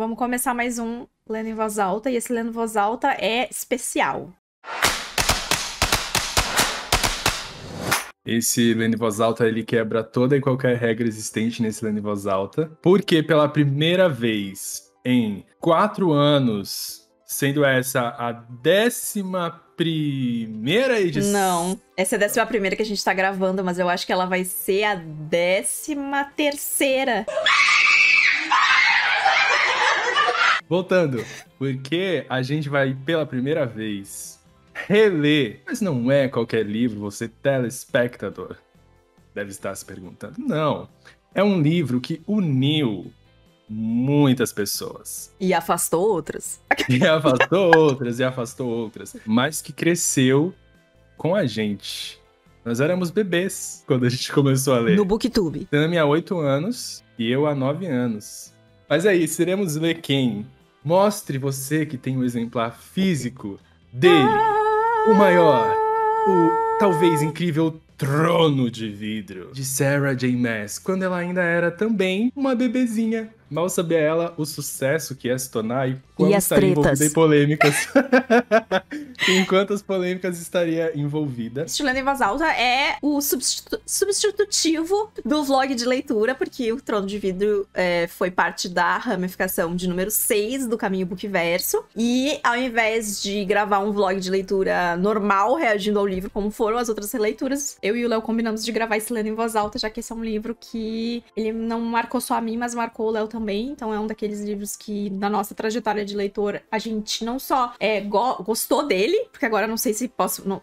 Vamos começar mais um lendo em voz alta, e esse lendo em voz alta é especial. Esse lendo em voz alta ele quebra toda e qualquer regra existente nesse lendo em voz alta, porque pela primeira vez em quatro anos, sendo essa a décima primeira edição. Não, essa é a décima primeira que a gente tá gravando, mas eu acho que ela vai ser a décima terceira. Voltando, porque a gente vai pela primeira vez reler, mas não é qualquer livro, você telespectador deve estar se perguntando. Não, é um livro que uniu muitas pessoas. E afastou outras. E afastou outras, e afastou outras. Mas que cresceu com a gente. Nós éramos bebês quando a gente começou a ler. No Booktube. Tami há 8 anos e eu há 9 anos. Mas é isso, iremos ler quem? Mostre você que tem o um exemplar físico dele, o maior, o talvez incrível Trono de Vidro, de Sarah J. Maas, quando ela ainda era também uma bebezinha Mal sabia ela o sucesso que ia se tornar e quanto estaria envolvida em polêmicas. em quantas polêmicas estaria envolvida. Estilando em voz alta é o substitu substitutivo do vlog de leitura, porque o Trono de Vidro é, foi parte da ramificação de número 6 do Caminho Bookverso. E ao invés de gravar um vlog de leitura normal, reagindo ao livro, como foram as outras releituras, eu e o Léo combinamos de gravar Estilando em voz alta, já que esse é um livro que ele não marcou só a mim, mas marcou o Léo também também, então é um daqueles livros que, na nossa trajetória de leitor, a gente não só é, go gostou dele, porque agora não sei se posso. Não,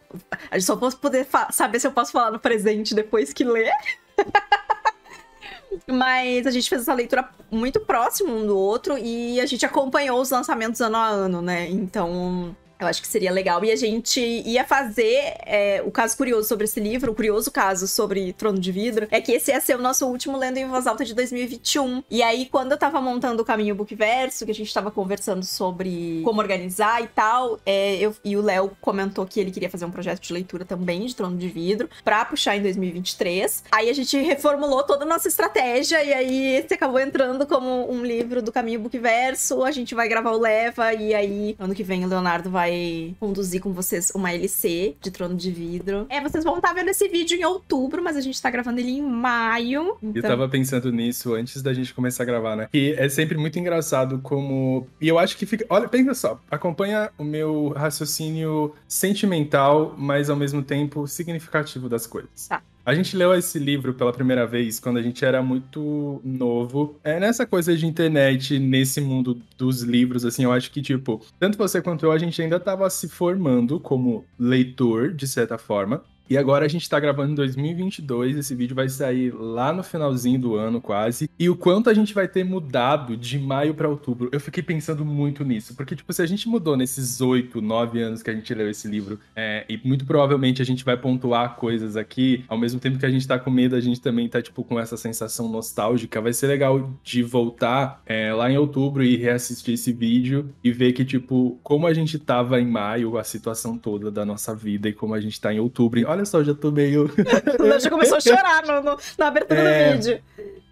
gente só pode poder saber se eu posso falar no presente depois que ler. Mas a gente fez essa leitura muito próximo um do outro e a gente acompanhou os lançamentos ano a ano, né? Então, eu acho que seria legal. E a gente ia fazer é, o caso curioso sobre esse livro, o curioso caso sobre Trono de Vidro, é que esse ia ser o nosso último Lendo em Voz Alta de 2021. E aí, quando eu tava montando o Caminho Bookverso, que a gente tava conversando sobre como organizar e tal, é, eu, e o Léo comentou que ele queria fazer um projeto de leitura também de Trono de Vidro, pra puxar em 2023. Aí a gente reformulou toda a nossa estratégia, e aí esse acabou entrando como um livro do Caminho Bookverso. A gente vai gravar o Leva, e aí ano que vem o Leonardo vai vai conduzir com vocês uma LC de Trono de Vidro. É, vocês vão estar vendo esse vídeo em outubro, mas a gente tá gravando ele em maio. Então... Eu tava pensando nisso antes da gente começar a gravar, né? E é sempre muito engraçado como. E eu acho que fica. Olha, pensa só, acompanha o meu raciocínio sentimental, mas ao mesmo tempo significativo das coisas. Tá. A gente leu esse livro pela primeira vez quando a gente era muito novo. É nessa coisa de internet, nesse mundo dos livros, assim, eu acho que, tipo, tanto você quanto eu, a gente ainda tava se formando como leitor, de certa forma. E agora a gente tá gravando em 2022, esse vídeo vai sair lá no finalzinho do ano quase. E o quanto a gente vai ter mudado de maio para outubro. Eu fiquei pensando muito nisso, porque, tipo, se a gente mudou nesses oito, nove anos que a gente leu esse livro, é, e muito provavelmente a gente vai pontuar coisas aqui, ao mesmo tempo que a gente tá com medo, a gente também tá, tipo, com essa sensação nostálgica. Vai ser legal de voltar é, lá em outubro e reassistir esse vídeo e ver que, tipo, como a gente tava em maio, a situação toda da nossa vida e como a gente tá em outubro. Olha olha só, eu já tô meio. já começou a chorar no, no, na abertura é... do vídeo.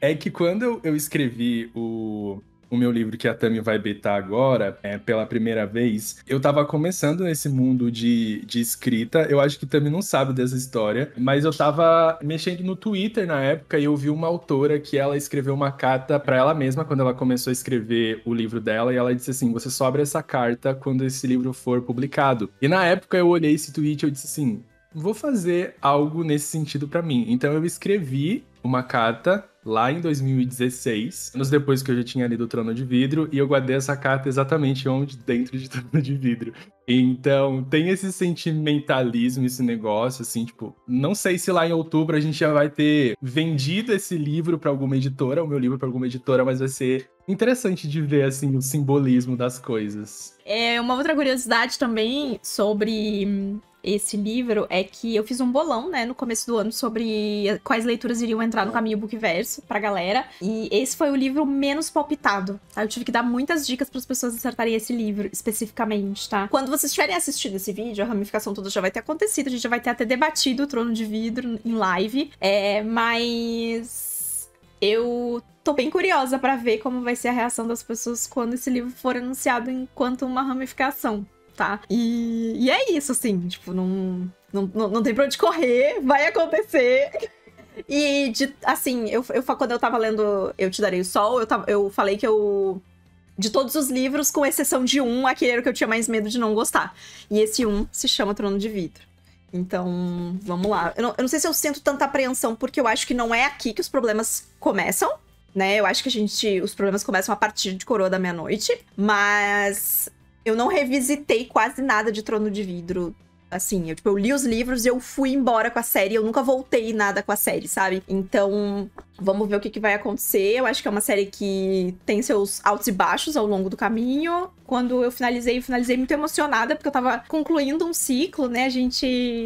É que quando eu, eu escrevi o, o meu livro que a Tami vai betar agora, é, pela primeira vez, eu tava começando nesse mundo de, de escrita. Eu acho que Tami não sabe dessa história, mas eu tava mexendo no Twitter na época e eu vi uma autora que ela escreveu uma carta para ela mesma quando ela começou a escrever o livro dela e ela disse assim: "Você sobra essa carta quando esse livro for publicado". E na época eu olhei esse tweet e eu disse assim: vou fazer algo nesse sentido para mim. Então eu escrevi uma carta lá em 2016, anos depois que eu já tinha lido o Trono de Vidro, e eu guardei essa carta exatamente onde dentro de Trono de Vidro. Então, tem esse sentimentalismo, esse negócio, assim, tipo, não sei se lá em outubro a gente já vai ter vendido esse livro para alguma editora, o meu livro para alguma editora, mas vai ser interessante de ver, assim, o simbolismo das coisas. É, uma outra curiosidade também sobre esse livro é que eu fiz um bolão, né, no começo do ano sobre quais leituras iriam entrar no caminho bookverso pra galera. E esse foi o livro menos palpitado. Tá? Eu tive que dar muitas dicas para as pessoas acertarem esse livro especificamente, tá? Quando vocês tiverem assistido esse vídeo, a ramificação toda já vai ter acontecido, a gente já vai ter até debatido o Trono de Vidro em live. É, mas eu tô bem curiosa para ver como vai ser a reação das pessoas quando esse livro for anunciado enquanto uma ramificação tá? E, e é isso, assim, tipo, não, não, não tem pra onde correr, vai acontecer. E, de, assim, eu, eu, quando eu tava lendo Eu Te Darei o Sol, eu, tava, eu falei que eu. De todos os livros, com exceção de um, aquele era o que eu tinha mais medo de não gostar. E esse um se chama Trono de Vidro. Então, vamos lá. Eu não, eu não sei se eu sinto tanta apreensão, porque eu acho que não é aqui que os problemas começam né? Eu acho que a gente. Os problemas começam a partir de Coroa da Meia-Noite. Mas eu não revisitei quase nada de Trono de Vidro assim, eu, tipo, eu li os livros e eu fui embora com a série, eu nunca voltei nada com a série, sabe? Então, vamos ver o que, que vai acontecer. Eu acho que é uma série que tem seus altos e baixos ao longo do caminho. Quando eu finalizei, eu finalizei muito emocionada, porque eu tava concluindo um ciclo, né? A gente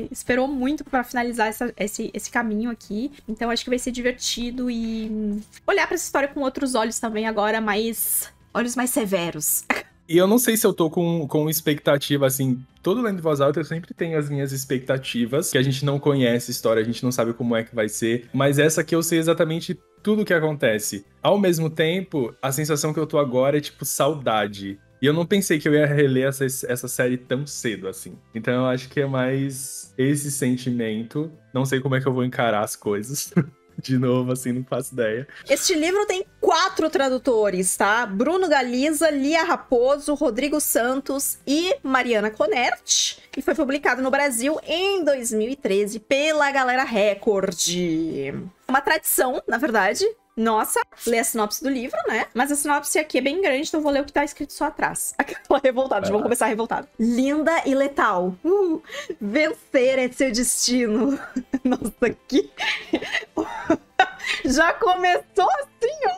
esperou muito para finalizar essa, esse, esse caminho aqui. Então, acho que vai ser divertido e olhar para essa história com outros olhos também agora, mais. olhos mais severos. E eu não sei se eu tô com, com expectativa, assim. Todo Lendo Voz Alta eu sempre tenho as minhas expectativas, que a gente não conhece a história, a gente não sabe como é que vai ser. Mas essa aqui eu sei exatamente tudo o que acontece. Ao mesmo tempo, a sensação que eu tô agora é tipo saudade. E eu não pensei que eu ia reler essa, essa série tão cedo assim. Então eu acho que é mais esse sentimento. Não sei como é que eu vou encarar as coisas. de novo, assim, não faço ideia. Este livro tem quatro tradutores, tá? Bruno Galiza, Lia Raposo, Rodrigo Santos e Mariana Conert. E foi publicado no Brasil em 2013 pela Galera Record. Uma tradição, na verdade, nossa, ler a sinopse do livro, né? Mas a sinopse aqui é bem grande, então vou ler o que tá escrito só atrás. Aquela revoltada, vamos começar revoltada. Linda e letal. Uh, vencer é seu destino. Nossa, que. Já começou assim.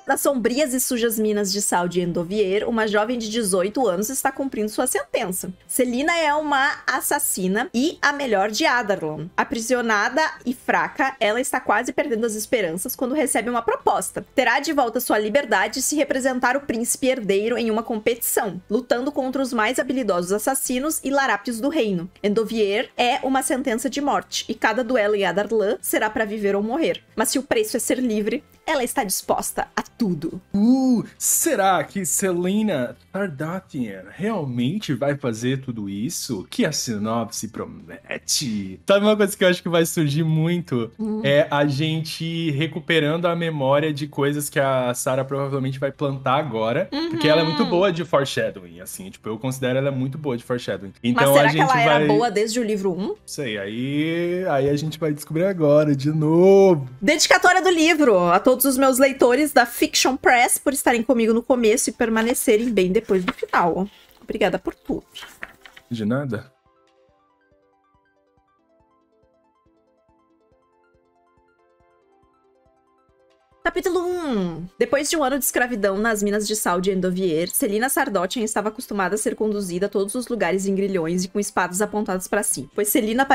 Nas sombrias e sujas minas de sal de Endovier, uma jovem de 18 anos está cumprindo sua sentença. Celina é uma assassina e a melhor de Adarlon. Aprisionada e fraca, ela está quase perdendo as esperanças quando recebe uma proposta. Terá de volta sua liberdade se representar o príncipe herdeiro em uma competição, lutando contra os mais habilidosos assassinos e larápios do reino. Endovier é uma sentença de morte, e cada duelo em Adarlan será para viver ou morrer. Mas se o preço é ser livre, ela está disposta a tudo. Uh, será que Selena Tardathian realmente vai fazer tudo isso que a sinopse promete? Sabe uma coisa que eu acho que vai surgir muito? Hum. É a gente recuperando a memória de coisas que a Sarah provavelmente vai plantar agora, uhum. porque ela é muito uhum. boa de foreshadowing, assim, tipo, eu considero ela muito boa de foreshadowing. Então Mas será a gente que ela vai... era boa desde o livro 1? Sei, aí aí a gente vai descobrir agora de novo. Dedicatória do livro, a todos os meus leitores da Fiction Press por estarem comigo no começo e permanecerem bem depois do final. Obrigada por tudo. De nada. Capítulo 1. Depois de um ano de escravidão nas minas de sal de Endovier, Celina Sardotian estava acostumada a ser conduzida a todos os lugares em grilhões e com espadas apontadas para si, pois Celina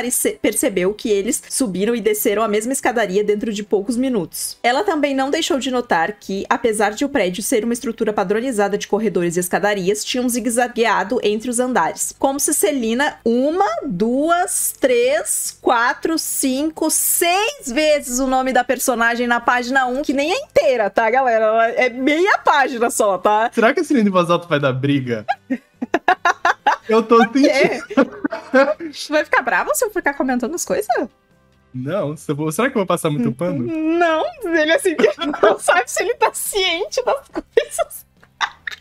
percebeu que eles subiram e desceram a mesma escadaria dentro de poucos minutos. Ela também não deixou de notar que, apesar de o prédio ser uma estrutura padronizada de corredores e escadarias, tinha um zigue-zagueado entre os andares, como se Celina uma, duas, três, quatro, cinco, seis vezes o nome da personagem na página 1 que nem é inteira, tá, galera? Ela é meia página só, tá? Será que esse Lindo de vai dar briga? eu tô sentindo. vai ficar bravo se eu ficar comentando as coisas? Não, será que eu vou passar muito pano? Não, ele é assim que não sabe se ele tá ciente das coisas.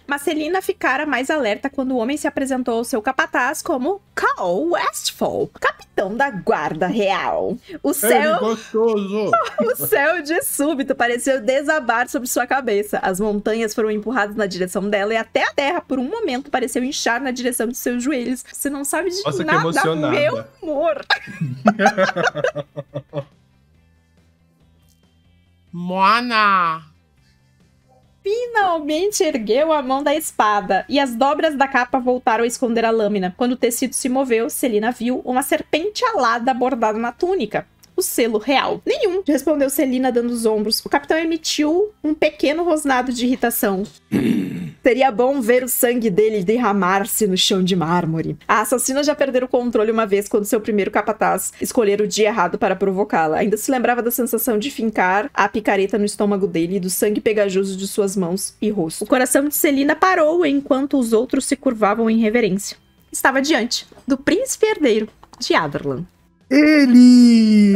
Marcelina ficara mais alerta quando o homem se apresentou ao seu capataz como Cal Westfall, capitão da guarda real. O céu... o céu de súbito pareceu desabar sobre sua cabeça. As montanhas foram empurradas na direção dela e até a terra, por um momento, pareceu inchar na direção de seus joelhos. Você não sabe de Nossa, nada, meu amor. Moana! finalmente ergueu a mão da espada, e as dobras da capa voltaram a esconder a lâmina. Quando o tecido se moveu, Celina viu uma serpente alada bordada na túnica o selo real? Nenhum, respondeu Celina dando os ombros. O capitão emitiu um pequeno rosnado de irritação. Seria bom ver o sangue dele derramar-se no chão de mármore. A assassina já perdera o controle uma vez quando seu primeiro capataz escolher o dia errado para provocá-la. Ainda se lembrava da sensação de fincar a picareta no estômago dele e do sangue pegajoso de suas mãos e rosto. O coração de Celina parou enquanto os outros se curvavam em reverência. Estava diante do príncipe herdeiro de Adarlan. Ele!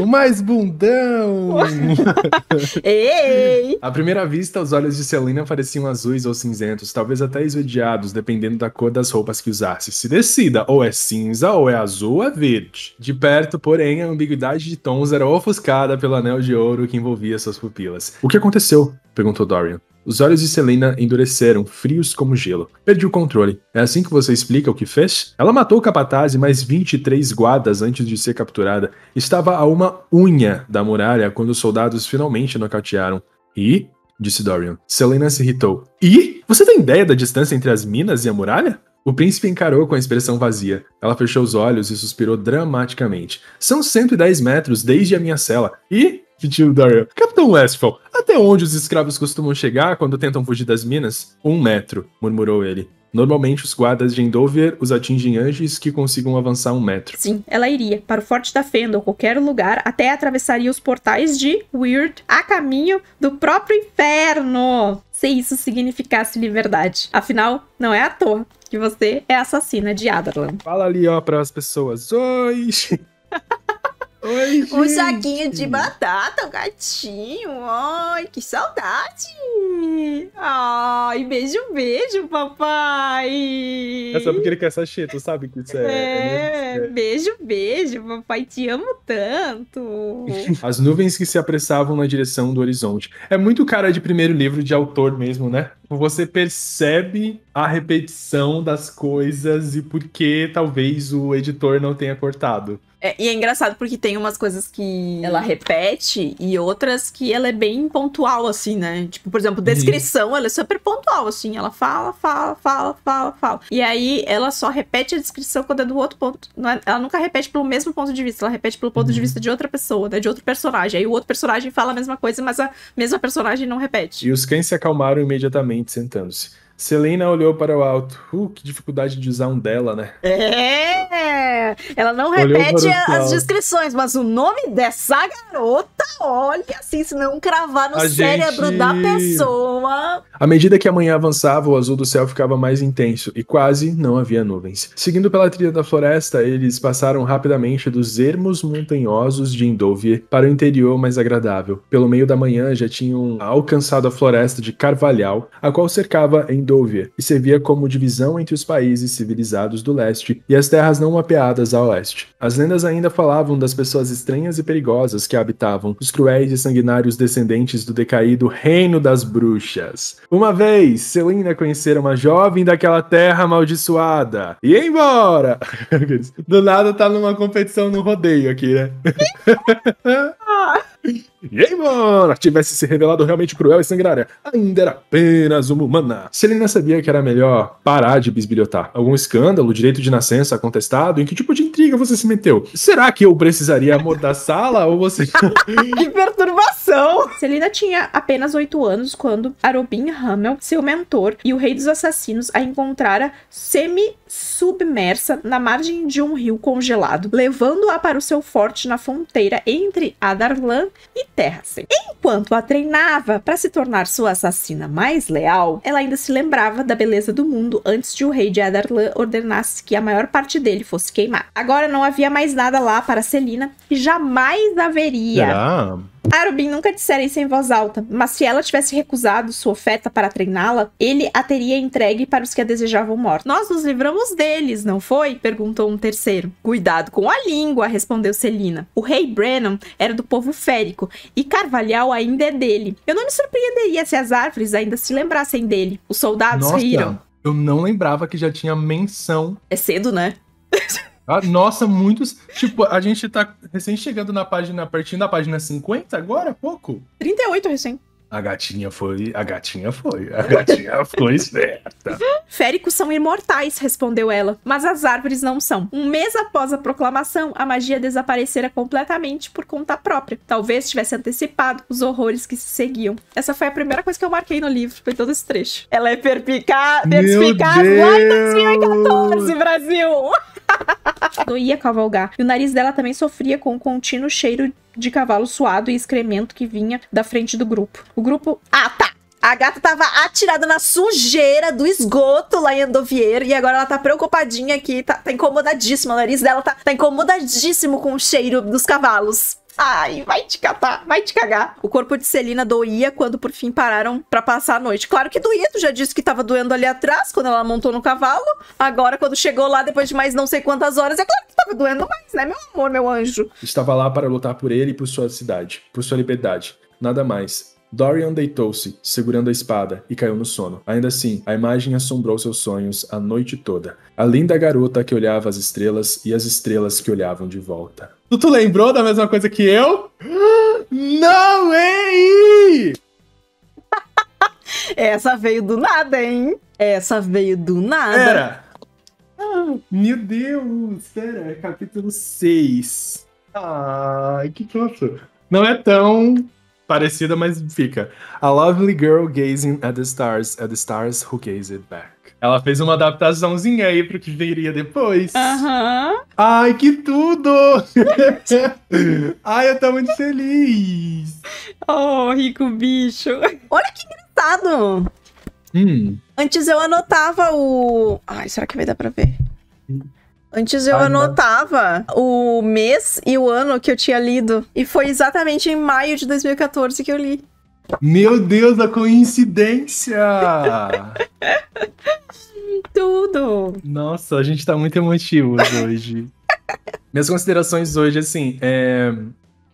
o mais bundão! Ei! À primeira vista, os olhos de Celina pareciam azuis ou cinzentos, talvez até esverdeados, dependendo da cor das roupas que usasse. Se decida, ou é cinza, ou é azul, ou é verde. De perto, porém, a ambiguidade de tons era ofuscada pelo anel de ouro que envolvia suas pupilas. O que aconteceu? perguntou Dorian. Os olhos de Selena endureceram, frios como gelo. Perdi o controle. É assim que você explica o que fez? Ela matou o capataz e mais 23 guardas antes de ser capturada. Estava a uma unha da muralha quando os soldados finalmente nocautearam. E? disse Dorian. Selena se irritou. E? Você tem ideia da distância entre as minas e a muralha? O príncipe encarou com a expressão vazia. Ela fechou os olhos e suspirou dramaticamente. São 110 metros desde a minha cela. E pediu Dario. Capitão Westphal, até onde os escravos costumam chegar quando tentam fugir das minas? Um metro, murmurou ele. Normalmente, os guardas de Endover os atingem antes que consigam avançar um metro. Sim, ela iria para o Forte da Fenda ou qualquer lugar, até atravessaria os portais de Weird a caminho do próprio inferno. Se isso significasse liberdade. Afinal, não é à toa que você é assassina de Adarlan. Fala ali, ó, para as pessoas. Oi! Oi, um saquinho de batata, um gatinho. Ai, que saudade. Ai, beijo, beijo, papai. É só porque ele quer sachê, sabe que isso é... É, é, é beijo, beijo, papai, te amo tanto. As nuvens que se apressavam na direção do horizonte. É muito cara de primeiro livro de autor mesmo, né? Você percebe a repetição das coisas e por que talvez o editor não tenha cortado. É, e é engraçado porque tem umas coisas que ela repete e outras que ela é bem pontual, assim, né? Tipo, por exemplo, descrição, uhum. ela é super pontual, assim. Ela fala, fala, fala, fala, fala. E aí ela só repete a descrição quando é do outro ponto. É, ela nunca repete pelo mesmo ponto de vista, ela repete pelo ponto uhum. de vista de outra pessoa, né? De outro personagem. Aí o outro personagem fala a mesma coisa, mas a mesma personagem não repete. E os cães se acalmaram imediatamente, sentando-se. Selena olhou para o alto. Uh, que dificuldade de usar um dela, né? É! Ela não olhou repete as descrições, mas o nome dessa garota olha assim, se não cravar no a cérebro gente... da pessoa. À medida que a manhã avançava, o azul do céu ficava mais intenso e quase não havia nuvens. Seguindo pela trilha da floresta, eles passaram rapidamente dos ermos montanhosos de Indovie para o interior mais agradável. Pelo meio da manhã já tinham alcançado a floresta de Carvalhal, a qual cercava Endovia e servia como divisão entre os países civilizados do leste e as terras não mapeadas a oeste. As lendas ainda falavam das pessoas estranhas e perigosas que habitavam, os cruéis e sanguinários descendentes do decaído Reino das Bruxas. Uma vez, Selina conhecera uma jovem daquela terra amaldiçoada. E embora! Do nada tá numa competição no rodeio aqui, né? Ah. E aí, mano, tivesse se revelado realmente cruel e sanguinária, ainda era apenas uma humana. Selina sabia que era melhor parar de bisbilhotar. Algum escândalo, direito de nascença contestado? Em que tipo de intriga você se meteu? Será que eu precisaria amordaçá-la ou você. que perturbação! Selina tinha apenas oito anos quando Arobin Hamel, seu mentor e o rei dos assassinos, a encontrara semi-submersa na margem de um rio congelado, levando-a para o seu forte na fronteira entre Adarlan e terra sempre. Enquanto a treinava para se tornar sua assassina mais leal, ela ainda se lembrava da beleza do mundo antes de o rei de Adarlan ordenasse que a maior parte dele fosse queimada. Agora não havia mais nada lá para Celina e jamais haveria. Será? Arubin nunca dissera isso em voz alta, mas se ela tivesse recusado sua oferta para treiná-la, ele a teria entregue para os que a desejavam morta. Nós nos livramos deles, não foi? perguntou um terceiro. Cuidado com a língua, respondeu Celina. O rei Brennan era do povo férico e Carvalhal ainda é dele. Eu não me surpreenderia se as árvores ainda se lembrassem dele. Os soldados Nossa, riram. Eu não lembrava que já tinha menção. É cedo, né? Ah, nossa, muitos. Tipo, a gente tá recém chegando na página, partindo da página 50 agora, pouco? 38 recém. A gatinha foi, a gatinha foi, a gatinha foi esperta. Féricos são imortais, respondeu ela, mas as árvores não são. Um mês após a proclamação, a magia desaparecera completamente por conta própria. Talvez tivesse antecipado os horrores que se seguiam. Essa foi a primeira coisa que eu marquei no livro, foi todo esse trecho. Ela é perpicaz, perspicaz lá em 2014, Brasil! Doía ia cavalgar. E o nariz dela também sofria com o um contínuo cheiro de cavalo suado e excremento que vinha da frente do grupo. O grupo. Ah, tá! A gata tava atirada na sujeira do esgoto lá em Andovier e agora ela tá preocupadinha aqui, tá, tá incomodadíssima. O nariz dela tá, tá incomodadíssimo com o cheiro dos cavalos. Ai, vai te catar, vai te cagar. O corpo de Celina doía quando por fim pararam para passar a noite. Claro que doía, tu já disse que tava doendo ali atrás quando ela montou no cavalo. Agora, quando chegou lá depois de mais não sei quantas horas, é claro que tava doendo mais, né, meu amor, meu anjo? Estava lá para lutar por ele e por sua cidade, por sua liberdade. Nada mais. Dorian deitou-se, segurando a espada, e caiu no sono. Ainda assim, a imagem assombrou seus sonhos a noite toda. A linda garota que olhava as estrelas e as estrelas que olhavam de volta. Tu, tu lembrou da mesma coisa que eu? Não, ei! Essa veio do nada, hein? Essa veio do nada. Era. Ah, meu Deus, é capítulo 6. Ah, que fofo. Não é tão parecida, mas fica. A lovely girl gazing at the stars, at the stars who gazed back. Ela fez uma adaptaçãozinha aí pro que viria depois. Aham. Uhum. Ai, que tudo! Ai, eu tô muito feliz! Oh, rico bicho! Olha que gritado! Hum. Antes eu anotava o. Ai, será que vai dar pra ver? Antes eu né? anotava não. o mês e o ano que eu tinha lido. E foi exatamente em maio de 2014 que eu li. Meu Deus, a coincidência! Tudo! Nossa, a gente tá muito emotivo hoje. Minhas considerações hoje, assim, é...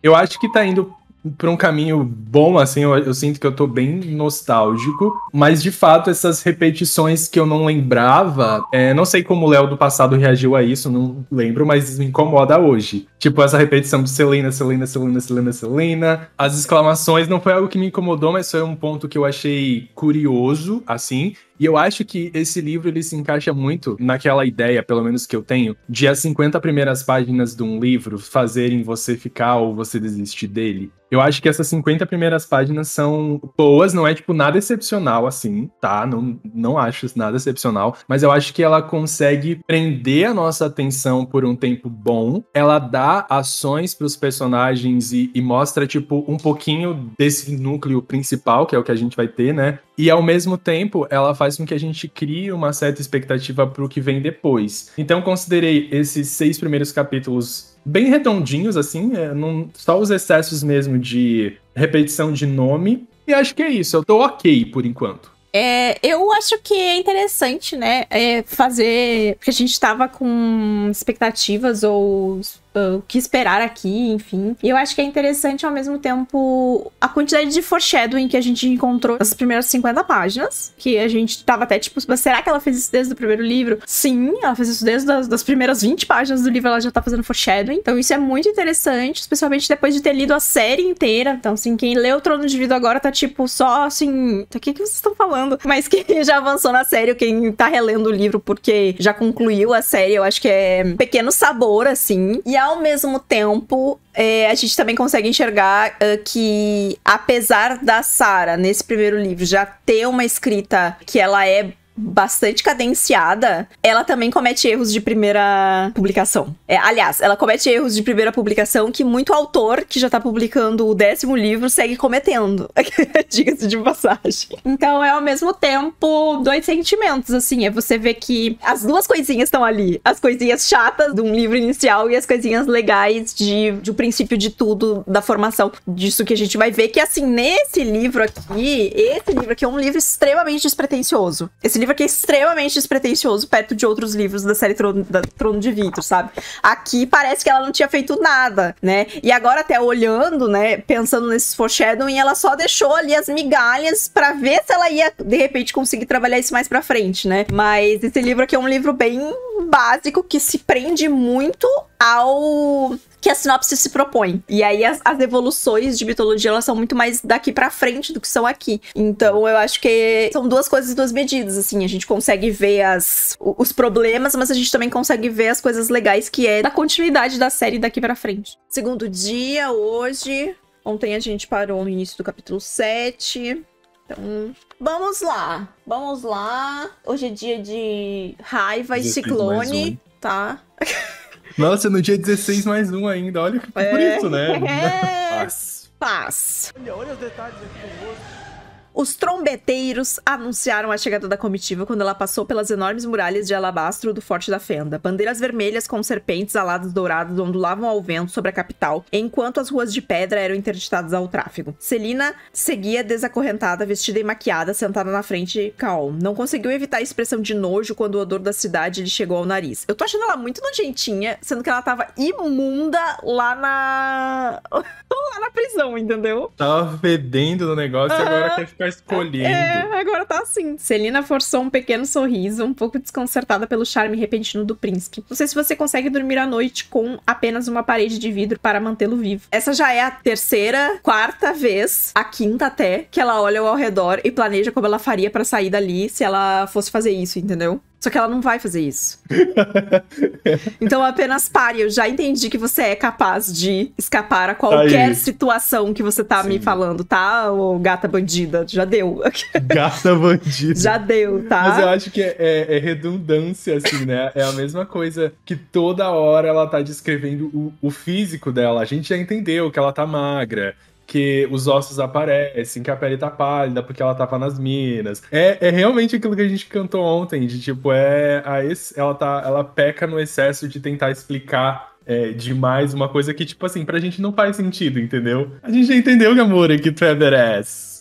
eu acho que tá indo para um caminho bom, assim, eu, eu, sinto que eu tô bem nostálgico, mas de fato essas repetições que eu não lembrava, é, não sei como o Léo do passado reagiu a isso, não lembro, mas me incomoda hoje. Tipo, essa repetição de Selena, Selena, Selena, Selena, Selena, as exclamações não foi algo que me incomodou, mas foi um ponto que eu achei curioso, assim, e eu acho que esse livro ele se encaixa muito naquela ideia, pelo menos que eu tenho, de as 50 primeiras páginas de um livro fazerem você ficar ou você desistir dele. Eu acho que essas 50 primeiras páginas são boas, não é tipo nada excepcional assim, tá? Não, não acho nada excepcional, mas eu acho que ela consegue prender a nossa atenção por um tempo bom. Ela dá ações para os personagens e, e mostra tipo um pouquinho desse núcleo principal, que é o que a gente vai ter, né? E ao mesmo tempo, ela faz com que a gente crie uma certa expectativa para o que vem depois. Então considerei esses seis primeiros capítulos bem redondinhos, assim, é, não, só os excessos mesmo de repetição de nome. E acho que é isso, eu tô ok por enquanto. É, eu acho que é interessante, né? É fazer. Porque a gente estava com expectativas ou ah, o que esperar aqui, enfim. E eu acho que é interessante ao mesmo tempo a quantidade de foreshadowing que a gente encontrou nas primeiras 50 páginas, que a gente tava até tipo, será que ela fez isso desde o primeiro livro? Sim, ela fez isso desde as das primeiras 20 páginas do livro, ela já tá fazendo foreshadowing. Então isso é muito interessante, especialmente depois de ter lido a série inteira. Então, assim, quem leu o Trono de Vidro agora tá tipo só assim, o que, que vocês estão falando? Mas quem já avançou na série, quem tá relendo o livro porque já concluiu a série, eu acho que é pequeno sabor, assim. E ao mesmo tempo, é, a gente também consegue enxergar uh, que, apesar da Sarah, nesse primeiro livro, já ter uma escrita que ela é bastante cadenciada, ela também comete erros de primeira publicação. É, aliás, ela comete erros de primeira publicação que muito autor que já tá publicando o décimo livro segue cometendo. Diga-se de passagem. Então é ao mesmo tempo dois sentimentos, assim. É você ver que as duas coisinhas estão ali. As coisinhas chatas de um livro inicial e as coisinhas legais de, de um princípio de tudo, da formação disso que a gente vai ver. Que assim, nesse livro aqui, esse livro aqui é um livro extremamente despretensioso. Esse livro que é extremamente despretensioso perto de outros livros da série Trono, da Trono de Vidro, sabe? Aqui parece que ela não tinha feito nada, né? E agora até olhando, né, pensando nesse foreshadowing, ela só deixou ali as migalhas para ver se ela ia de repente conseguir trabalhar isso mais para frente, né? Mas esse livro aqui é um livro bem básico que se prende muito ao que a sinopse se propõe. E aí as, as evoluções de mitologia elas são muito mais daqui para frente do que são aqui. Então eu acho que são duas coisas duas medidas, assim, a gente consegue ver as, os problemas, mas a gente também consegue ver as coisas legais que é da continuidade da série daqui para frente. Segundo dia hoje, ontem a gente parou no início do capítulo 7. Então, vamos lá. Vamos lá. Hoje é dia de raiva e ciclone, tá? Nossa, no dia 16 mais um ainda. Olha por é... né? É... Paz. Paz. Olha, olha os detalhes aqui do rosto. Os trombeteiros anunciaram a chegada da comitiva quando ela passou pelas enormes muralhas de alabastro do Forte da Fenda. Bandeiras vermelhas com serpentes aladas douradas ondulavam ao vento sobre a capital, enquanto as ruas de pedra eram interditadas ao tráfego. Celina seguia desacorrentada, vestida e maquiada, sentada na frente de Kaon. Não conseguiu evitar a expressão de nojo quando o odor da cidade lhe chegou ao nariz. Eu tô achando ela muito nojentinha, sendo que ela tava imunda lá na. lá na prisão, entendeu? Tava fedendo no negócio e uhum. agora quer ficar ficar escolhendo. É, agora tá assim. Celina forçou um pequeno sorriso, um pouco desconcertada pelo charme repentino do príncipe. Não sei se você consegue dormir à noite com apenas uma parede de vidro para mantê-lo vivo. Essa já é a terceira, quarta vez, a quinta até, que ela olha ao redor e planeja como ela faria para sair dali se ela fosse fazer isso, entendeu? Só que ela não vai fazer isso. então apenas pare. Eu já entendi que você é capaz de escapar a qualquer Aí. situação que você tá Sim. me falando, tá? Ô, gata bandida, já deu. gata bandida. Já deu, tá? Mas eu acho que é, é, é, redundância, assim, né? É a mesma coisa que toda hora ela tá descrevendo o, o físico dela. A gente já entendeu que ela tá magra que os ossos aparecem, que a pele tá pálida porque ela tava nas minas. É, é realmente aquilo que a gente cantou ontem, de tipo, é a ex, ela tá, ela peca no excesso de tentar explicar é, demais uma coisa que, tipo assim, pra gente não faz sentido, entendeu? A gente já entendeu, Gamora, que tu é badass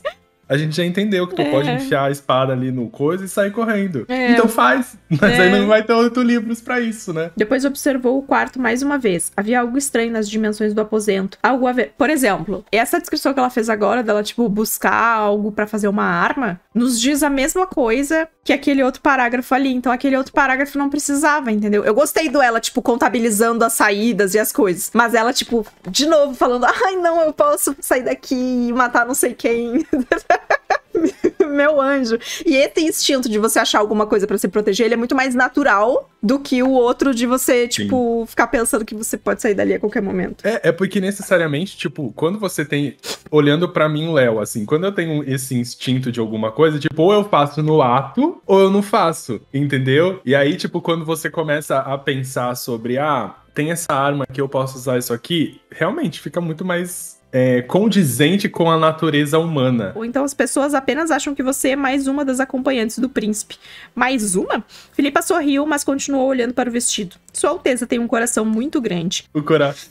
a gente já entendeu que tu é. pode enfiar a espada ali no coisa e sair correndo. É. Então faz, mas é. aí não vai ter outro livros para isso, né? Depois observou o quarto mais uma vez. Havia algo estranho nas dimensões do aposento. Algo a ver. Por exemplo, essa descrição que ela fez agora dela, tipo, buscar algo para fazer uma arma, nos diz a mesma coisa que aquele outro parágrafo ali. Então aquele outro parágrafo não precisava, entendeu? Eu gostei do ela, tipo, contabilizando as saídas e as coisas. Mas ela, tipo, de novo falando: ai, não, eu posso sair daqui e matar não sei quem. meu anjo. E esse instinto de você achar alguma coisa para se proteger, ele é muito mais natural do que o outro de você, tipo, Sim. ficar pensando que você pode sair dali a qualquer momento. É, é porque necessariamente, tipo, quando você tem. Olhando para mim, Léo, assim, quando eu tenho esse instinto de alguma coisa, tipo, ou eu faço no ato, ou eu não faço, entendeu? E aí, tipo, quando você começa a pensar sobre, ah, tem essa arma que eu posso usar isso aqui, realmente fica muito mais é, condizente com a natureza humana. Ou então as pessoas apenas acham que você é mais uma das acompanhantes do príncipe. Mais uma? Filipa sorriu, mas continuou olhando para o vestido. Sua Alteza tem um coração muito grande. O coração.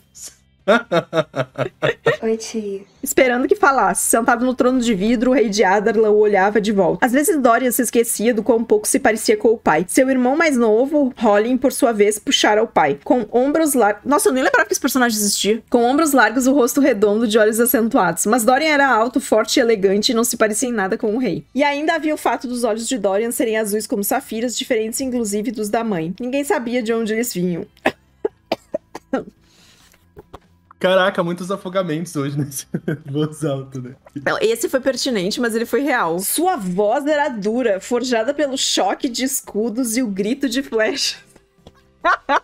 Oi, tio. Esperando que falasse. Sentado no trono de vidro, o rei de Adarla o olhava de volta. Às vezes Dorian se esquecia do quão pouco se parecia com o pai. Seu irmão mais novo, Holly, por sua vez, puxara o pai. Com ombros largos... Nossa, eu nem lembrava que esse personagem existia. Com ombros largos, o rosto redondo de olhos acentuados. Mas Dorian era alto, forte e elegante e não se parecia em nada com o rei. E ainda havia o fato dos olhos de Dorian serem azuis como safiras, diferentes inclusive dos da mãe. Ninguém sabia de onde eles vinham. Caraca, muitos afogamentos hoje nesse voz alto, né? Não, esse foi pertinente, mas ele foi real. Sua voz era dura, forjada pelo choque de escudos e o grito de flechas.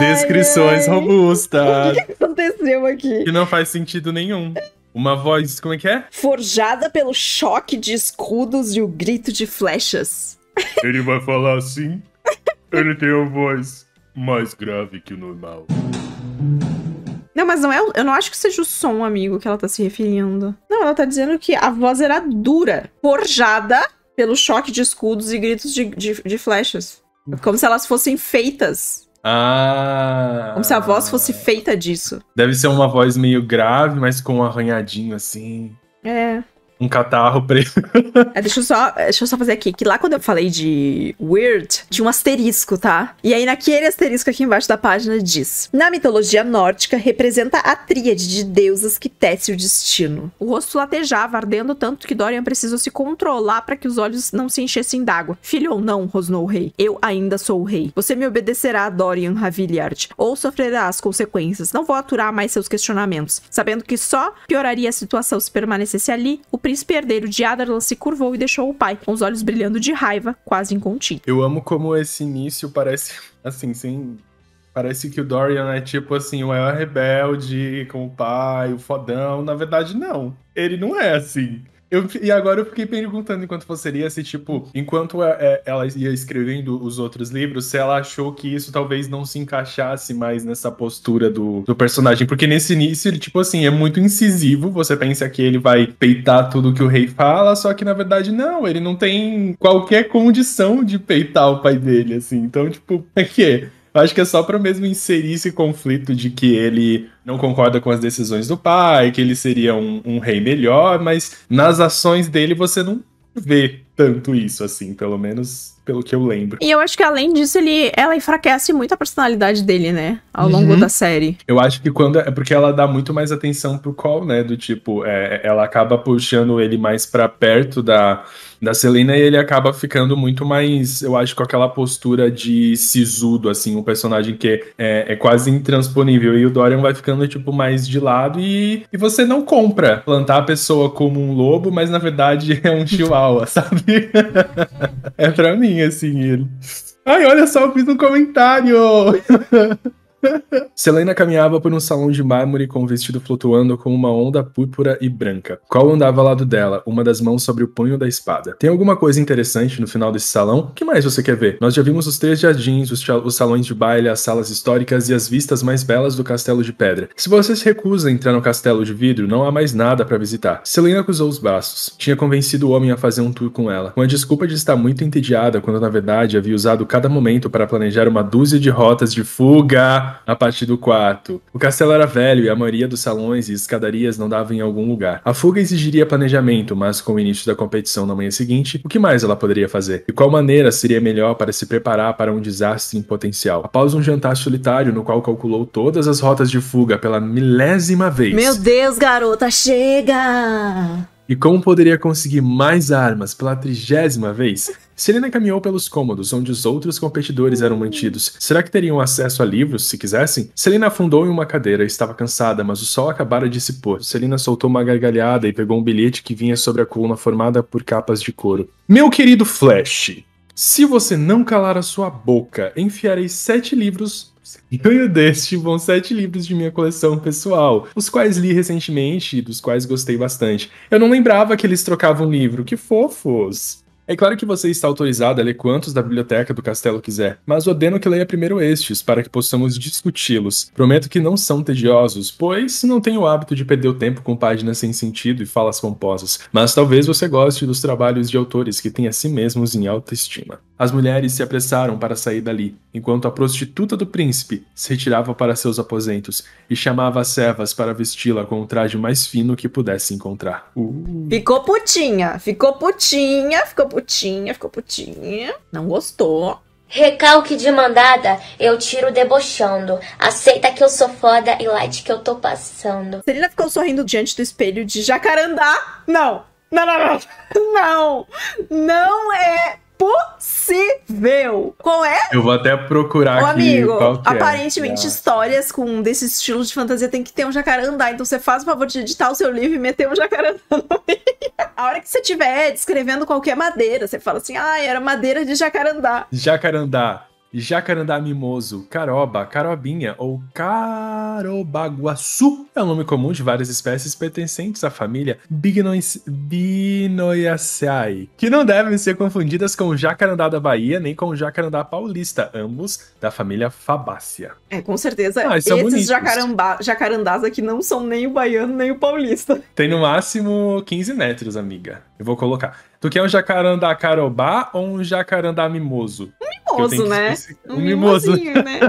Descrições ai, ai. robustas. O que aconteceu aqui? Que não faz sentido nenhum. Uma voz, como é que é? Forjada pelo choque de escudos e o grito de flechas. Ele vai falar assim? Ele tem uma voz mais grave que o normal. Não, mas não é. Eu não acho que seja o som, amigo, que ela tá se referindo. Não, ela tá dizendo que a voz era dura, forjada pelo choque de escudos e gritos de, de, de flechas. Hum. Como se elas fossem feitas. Ah. Como se a voz fosse feita disso. Deve ser uma voz meio grave, mas com um arranhadinho assim. É um catarro preto. é, deixa, eu só, deixa eu só fazer aqui, que lá quando eu falei de weird, tinha um asterisco, tá? E aí naquele asterisco aqui embaixo da página diz: Na mitologia nórdica, representa a tríade de deusas que tece o destino. O rosto latejava, ardendo tanto que Dorian precisou se controlar para que os olhos não se enchessem d'água. Filho ou não, rosnou o rei, eu ainda sou o rei. Você me obedecerá, Dorian Ravillard, ou sofrerá as consequências. Não vou aturar mais seus questionamentos, sabendo que só pioraria a situação se permanecesse ali. O príncipe herdeiro de Adarlan se curvou e deixou o pai, com os olhos brilhando de raiva, quase incontínuo. Eu amo como esse início parece, assim, sem Parece que o Dorian é tipo assim, o maior rebelde, com o pai, o fodão. Na verdade, não. Ele não é assim. Eu, e agora eu fiquei perguntando enquanto você lia se, tipo, enquanto é, é, ela ia escrevendo os outros livros, se ela achou que isso talvez não se encaixasse mais nessa postura do, do personagem. Porque nesse início, ele, tipo assim, é muito incisivo. Você pensa que ele vai peitar tudo que o rei fala, só que na verdade não, ele não tem qualquer condição de peitar o pai dele, assim. Então, tipo, é que é. Acho que é só para mesmo inserir esse conflito de que ele não concorda com as decisões do pai, que ele seria um, um rei melhor, mas nas ações dele você não vê tanto isso, assim, pelo menos pelo que eu lembro. E eu acho que além disso, ele, ela enfraquece muito a personalidade dele, né? Ao uhum. longo da série. Eu acho que quando. É porque ela dá muito mais atenção pro Call, né? Do tipo, é, ela acaba puxando ele mais para perto da, da Selena e ele acaba ficando muito mais, eu acho, com aquela postura de sisudo, assim, um personagem que é, é, quase intransponível. E o Dorian vai ficando, tipo, mais de lado e, e você não compra plantar a pessoa como um lobo, mas na verdade é um chihuahua, sabe? é pra mim assim ele. Ai, olha só, eu fiz um comentário! Selena caminhava por um salão de mármore com um vestido flutuando com uma onda púrpura e branca. Qual andava ao lado dela, uma das mãos sobre o punho da espada. Tem alguma coisa interessante no final desse salão? O que mais você quer ver? Nós já vimos os três jardins, os, os salões de baile, as salas históricas e as vistas mais belas do castelo de pedra. Se você se recusa a entrar no castelo de vidro, não há mais nada para visitar. Selena cruzou os braços. Tinha convencido o homem a fazer um tour com ela, com a desculpa de estar muito entediada, quando na verdade havia usado cada momento para planejar uma dúzia de rotas de fuga a partir do quarto. O castelo era velho e a maioria dos salões e escadarias não dava em algum lugar. A fuga exigiria planejamento, mas com o início da competição na manhã seguinte, o que mais ela poderia fazer? E qual maneira seria melhor para se preparar para um desastre em potencial? Após um jantar solitário no qual calculou todas as rotas de fuga pela milésima vez. Meu Deus, garota, chega! E como poderia conseguir mais armas pela trigésima vez? Selena caminhou pelos cômodos onde os outros competidores eram mantidos. Será que teriam acesso a livros, se quisessem? Selena afundou em uma cadeira e estava cansada, mas o sol acabara de se pôr. Selena soltou uma gargalhada e pegou um bilhete que vinha sobre a coluna formada por capas de couro. Meu querido Flash, se você não calar a sua boca, enfiarei sete livros então, e o deste vão sete livros de minha coleção pessoal, os quais li recentemente e dos quais gostei bastante. Eu não lembrava que eles trocavam livro, que fofos! É claro que você está autorizado a ler quantos da biblioteca do castelo quiser, mas ordeno que leia primeiro estes, para que possamos discuti-los. Prometo que não são tediosos, pois não tenho o hábito de perder o tempo com páginas sem sentido e falas pomposas, mas talvez você goste dos trabalhos de autores que têm a si mesmos em alta estima. As mulheres se apressaram para sair dali, enquanto a prostituta do príncipe se retirava para seus aposentos e chamava as servas para vesti-la com o traje mais fino que pudesse encontrar. Uh. Ficou putinha, ficou putinha, ficou putinha, ficou putinha. Não gostou. Recalque de mandada, eu tiro debochando. Aceita que eu sou foda e light que eu tô passando. Celina ficou sorrindo diante do espelho de jacarandá. Não, não, não, não. Não, não é possível. Qual é? Eu vou até procurar Ô, aqui. Amigo, é. aparentemente é. histórias com desse estilo de fantasia tem que ter um jacarandá. Então você faz o favor de editar o seu livro e meter um jacarandá no meio. A hora que você estiver descrevendo qualquer madeira, você fala assim: ah, era madeira de jacarandá. Jacarandá Jacarandá mimoso, caroba, carobinha ou carobaguaçu é um nome comum de várias espécies pertencentes à família Binoiaceae, que não devem ser confundidas com o jacarandá da Bahia nem com o jacarandá paulista, ambos da família Fabácea. É, com certeza, ah, é esses jacarandá, jacarandás aqui não são nem o baiano nem o paulista. Tem no máximo 15 metros, amiga. Eu vou colocar. Tu quer um jacarandá carobá ou um jacarandá mimoso? Mimoso, né? um mimoso. né?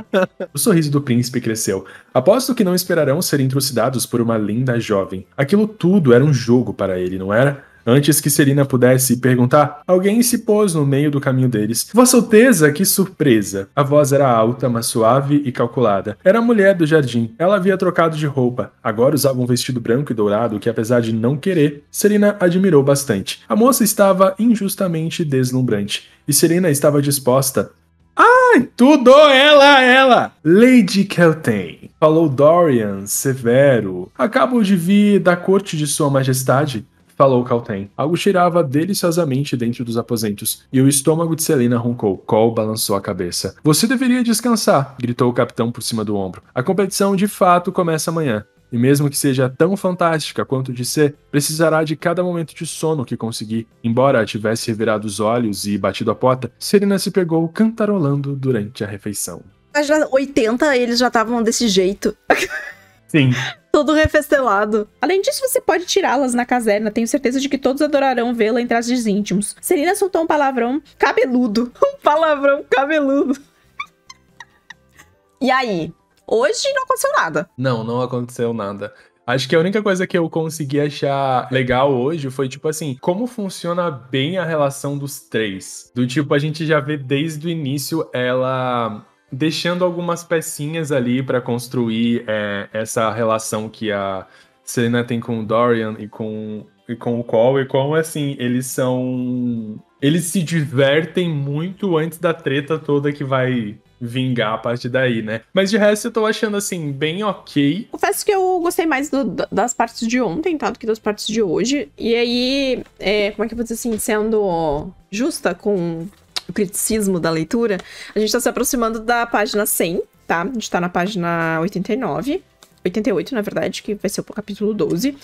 o sorriso do príncipe cresceu. Aposto que não esperarão serem trucidados por uma linda jovem. Aquilo tudo era um jogo para ele, não era? Antes que Serina pudesse perguntar, alguém se pôs no meio do caminho deles. Vossa Alteza, que surpresa! A voz era alta, mas suave e calculada. Era a mulher do jardim. Ela havia trocado de roupa. Agora usava um vestido branco e dourado que, apesar de não querer, Serina admirou bastante. A moça estava injustamente deslumbrante. E Serena estava disposta Ai, tudo ela, ela! Lady Kelten, falou Dorian, severo. Acabo de vir da corte de Sua Majestade falou Calten. Algo cheirava deliciosamente dentro dos aposentos, e o estômago de Selena roncou. Cole balançou a cabeça. Você deveria descansar, gritou o capitão por cima do ombro. A competição de fato começa amanhã. E mesmo que seja tão fantástica quanto de ser, precisará de cada momento de sono que conseguir. Embora tivesse revirado os olhos e batido a porta, Serena se pegou cantarolando durante a refeição. Já 80 eles já estavam desse jeito. Sim. Todo refestelado. Além disso, você pode tirá-las na caserna. Tenho certeza de que todos adorarão vê-la em trajes íntimos. Serena soltou um palavrão cabeludo. Um palavrão cabeludo. e aí? Hoje não aconteceu nada. Não, não aconteceu nada. Acho que a única coisa que eu consegui achar legal hoje foi, tipo assim, como funciona bem a relação dos três. Do tipo, a gente já vê desde o início ela deixando algumas pecinhas ali para construir é, essa relação que a Serena tem com o Dorian e com, e com o Cole. E como assim, eles são. Eles se divertem muito antes da treta toda que vai vingar a partir daí, né? Mas de resto eu tô achando assim, bem ok. Confesso que eu gostei mais do, das partes de ontem, tanto tá? que das partes de hoje. E aí, é, como é que eu vou dizer assim, sendo justa com o criticismo da leitura, a gente está se aproximando da página 100, tá? A gente está na página 89. 88, na verdade, que vai ser o capítulo 12.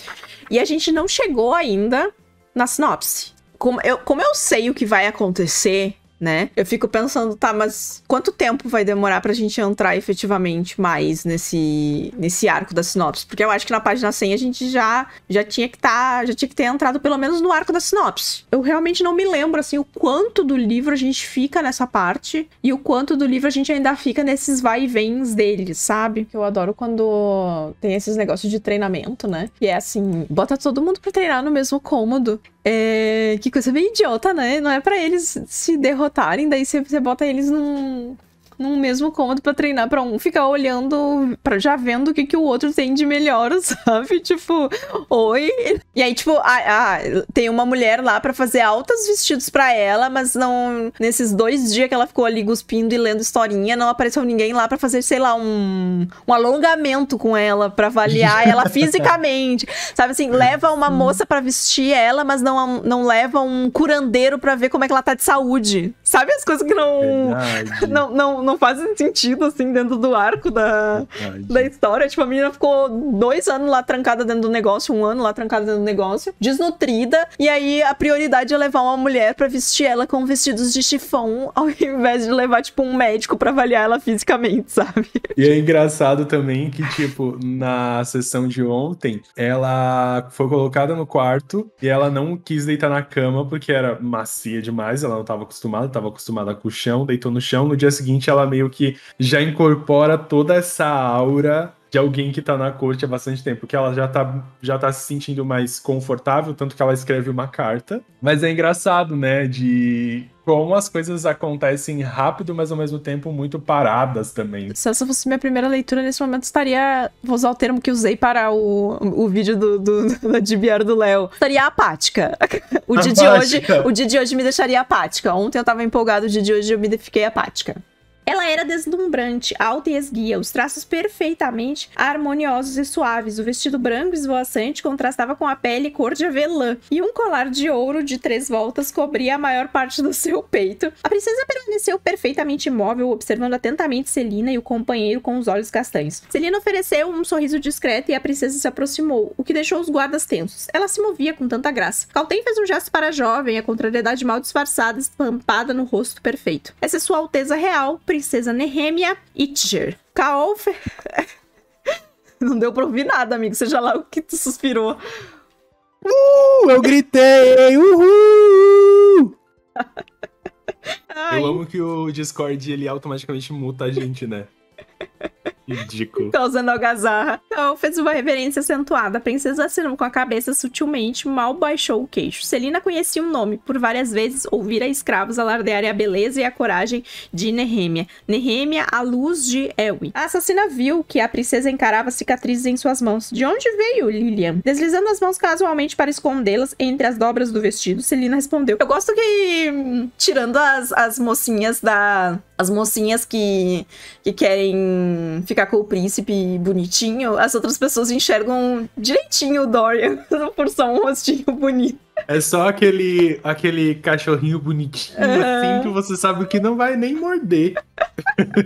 E a gente não chegou ainda na sinopse. Como eu, como eu sei o que vai acontecer né? Eu fico pensando, tá, mas quanto tempo vai demorar pra gente entrar efetivamente mais nesse, nesse arco da sinopse? Porque eu acho que na página 100 a gente já, já tinha que estar, tá, já tinha que ter entrado pelo menos no arco da sinopse. Eu realmente não me lembro, assim, o quanto do livro a gente fica nessa parte e o quanto do livro a gente ainda fica nesses vai e vens deles, sabe? Eu adoro quando tem esses negócios de treinamento, né? E é assim, bota todo mundo pra treinar no mesmo cômodo. É... Que coisa bem idiota, né? Não é para eles se derrotar matarem, daí você, você bota eles num num mesmo cômodo para treinar para um ficar olhando, para já vendo o que, que o outro tem de melhor, sabe? Tipo, oi. E aí, tipo, ah, tem uma mulher lá para fazer altos vestidos para ela, mas não. Nesses dois dias que ela ficou ali guspindo e lendo historinha, não apareceu ninguém lá para fazer, sei lá, um, um alongamento com ela, para avaliar ela fisicamente. Sabe assim, leva uma moça para vestir ela, mas não, não leva um curandeiro para ver como é que ela tá de saúde. Sabe as coisas que não. Verdade. não, não, não não fazem sentido, assim, dentro do arco da, da história. Tipo, a menina ficou dois anos lá trancada dentro do negócio, um ano lá trancada dentro do negócio, desnutrida. E aí a prioridade é levar uma mulher para vestir ela com vestidos de chifão, ao invés de levar, tipo, um médico para avaliar ela fisicamente, sabe? E é engraçado também que, tipo, na sessão de ontem, ela foi colocada no quarto e ela não quis deitar na cama porque era macia demais, ela não tava acostumada, tava acostumada com o chão, deitou no chão. No dia seguinte, ela meio que já incorpora toda essa aura de alguém que tá na corte há bastante tempo, que ela já tá, já tá se sentindo mais confortável, tanto que ela escreve uma carta. Mas é engraçado, né, de como as coisas acontecem rápido, mas ao mesmo tempo muito paradas também. Se essa fosse minha primeira leitura, nesse momento estaria, vou usar o termo que usei para o, o vídeo do, do, do do Léo, estaria apática. O dia apática. de hoje, o dia de hoje me deixaria apática. Ontem eu tava empolgado, o dia de hoje eu me fiquei apática. Ela era deslumbrante, alta e esguia, os traços perfeitamente harmoniosos e suaves. O vestido branco esvoaçante contrastava com a pele cor de avelã, e um colar de ouro de três voltas cobria a maior parte do seu peito. A princesa permaneceu perfeitamente imóvel, observando atentamente Celina e o companheiro com os olhos castanhos. Celina ofereceu um sorriso discreto e a princesa se aproximou, o que deixou os guardas tensos. Ela se movia com tanta graça. Caltém fez um gesto para a jovem, a contrariedade mal disfarçada estampada no rosto perfeito. Essa é sua alteza real, princesa princesa Nehemia Itcher. Kaolfer. Não deu pra ouvir nada, amigo. Seja lá o que tu suspirou. Uh, eu gritei! Uhul! eu amo que o Discord ele automaticamente muta a gente, né? Ridículo. Causando algazarra. Então, fez uma reverência acentuada. A princesa assinou com a cabeça sutilmente, mal baixou o queixo. Celina conhecia o nome. Por várias vezes, ouvira escravos alardearem a beleza e a coragem de Nehemia. Nehemia, a luz de Elwi. A assassina viu que a princesa encarava cicatrizes em suas mãos. De onde veio, Lilian? Deslizando as mãos casualmente para escondê-las entre as dobras do vestido, Celina respondeu. Eu gosto que... Tirando as, as mocinhas da... As mocinhas que... Que querem ficar com o príncipe bonitinho, as outras pessoas enxergam direitinho o Dorian por só um rostinho bonito. É só aquele, aquele cachorrinho bonitinho, é. assim, que você sabe que não vai nem morder.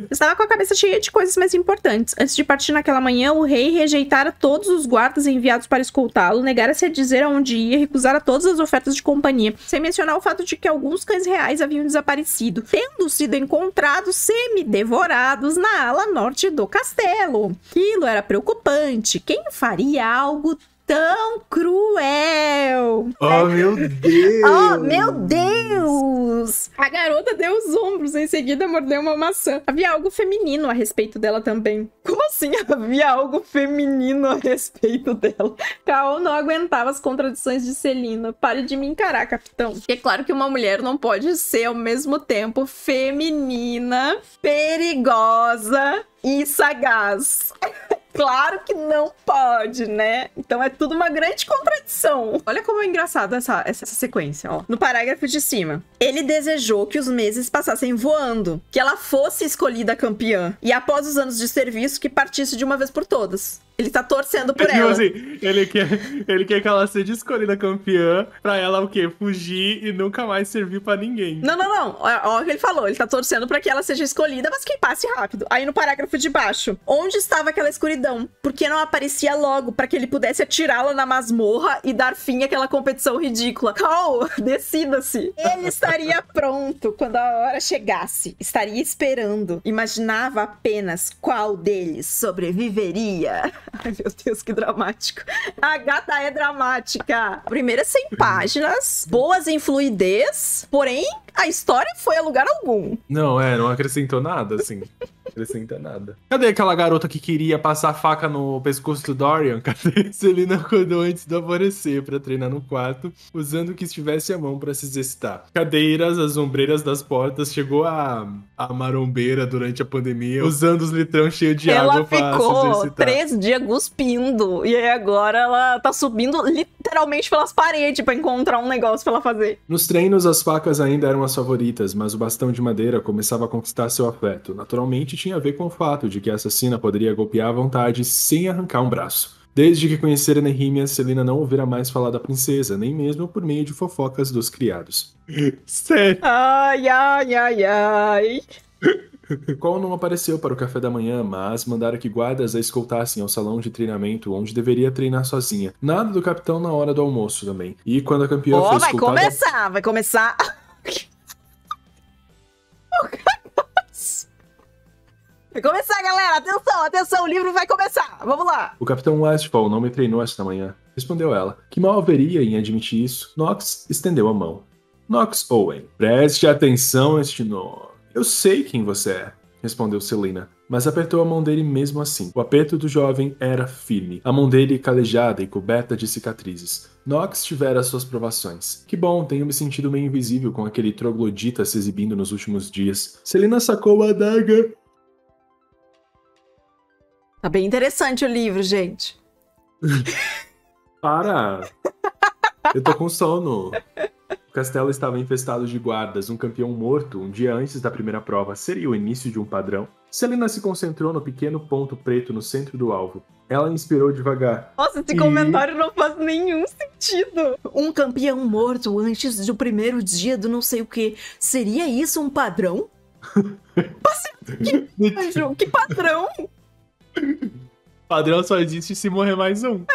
Estava com a cabeça cheia de coisas mais importantes. Antes de partir naquela manhã, o rei rejeitara todos os guardas enviados para escoltá-lo, negara-se a dizer aonde ia, recusara todas as ofertas de companhia, sem mencionar o fato de que alguns cães reais haviam desaparecido, tendo sido encontrados semi-devorados na ala norte do castelo. Aquilo era preocupante. Quem faria algo tão cruel. Oh, é. meu oh, Deus! Oh, meu Deus! A garota deu os ombros, em seguida mordeu uma maçã. Havia algo feminino a respeito dela também. Como assim havia algo feminino a respeito dela? Kao não aguentava as contradições de Celina. Pare de me encarar, capitão. E é claro que uma mulher não pode ser ao mesmo tempo feminina, perigosa e sagaz. Claro que não pode, né? Então é tudo uma grande contradição. Olha como é engraçado essa, essa, essa, sequência, ó. No parágrafo de cima, ele desejou que os meses passassem voando, que ela fosse escolhida campeã e após os anos de serviço que partisse de uma vez por todas. Ele tá torcendo por tipo ela. Assim, ele, quer, ele quer que ela seja escolhida campeã pra ela o quê? Fugir e nunca mais servir para ninguém. Não, não, não. Olha o que ele falou. Ele tá torcendo pra que ela seja escolhida, mas que passe rápido. Aí no parágrafo tipo de baixo. Onde estava aquela escuridão? Por que não aparecia logo para que ele pudesse atirá-la na masmorra e dar fim àquela competição ridícula? Cal, decida-se. Ele estaria pronto quando a hora chegasse. Estaria esperando. Imaginava apenas qual deles sobreviveria. Ai, meu Deus, que dramático. A gata é dramática. Primeiras primeira 100 páginas, boas em fluidez, porém a história foi a lugar algum. Não, é, não acrescentou nada, assim. acrescenta nada. Cadê aquela garota que queria passar faca no pescoço do Dorian? Cadê? Celina acordou antes do alvorecer para treinar no quarto, usando o que estivesse à mão para se exercitar. Cadeiras, as ombreiras das portas, chegou a, a marombeira durante a pandemia, usando os litrão cheios de ela água para se exercitar. Ela ficou três dias cuspindo, e aí agora ela tá subindo litrão literalmente pelas paredes para encontrar um negócio para ela fazer. Nos treinos, as facas ainda eram as favoritas, mas o bastão de madeira começava a conquistar seu afeto. Naturalmente, tinha a ver com o fato de que a assassina poderia golpear à vontade sem arrancar um braço. Desde que conhecera Nehemia, Selina não ouvira mais falar da princesa, nem mesmo por meio de fofocas dos criados. Sério? Ai, ai, ai, ai. Qual não apareceu para o café da manhã, mas mandaram que guardas a escoltassem ao salão de treinamento, onde deveria treinar sozinha. Nada do capitão na hora do almoço também. E quando a campeã oh, foi escoltada... vai começar, vai começar... Vai começar, galera! Atenção, atenção, o livro vai começar! Vamos lá! O Capitão Westfall não me treinou esta manhã, respondeu ela. Que mal haveria em admitir isso. Knox estendeu a mão. Knox Owen. Preste atenção a este nome. Eu sei quem você é, respondeu Celina, mas apertou a mão dele mesmo assim. O aperto do jovem era firme, a mão dele calejada e coberta de cicatrizes. Nox tivera suas provações. Que bom, tenho me sentido meio invisível com aquele troglodita se exibindo nos últimos dias. Celina sacou a adaga. Tá bem interessante o livro, gente. Para! Eu tô com sono. castelo estava infestado de guardas. Um campeão morto um dia antes da primeira prova seria o início de um padrão. Selena se concentrou no pequeno ponto preto no centro do alvo. Ela inspirou devagar. Nossa, esse e... comentário não faz nenhum sentido. Um campeão morto antes do primeiro dia do não sei o que. Seria isso um padrão? que, que padrão? Padrão só existe se morrer mais um.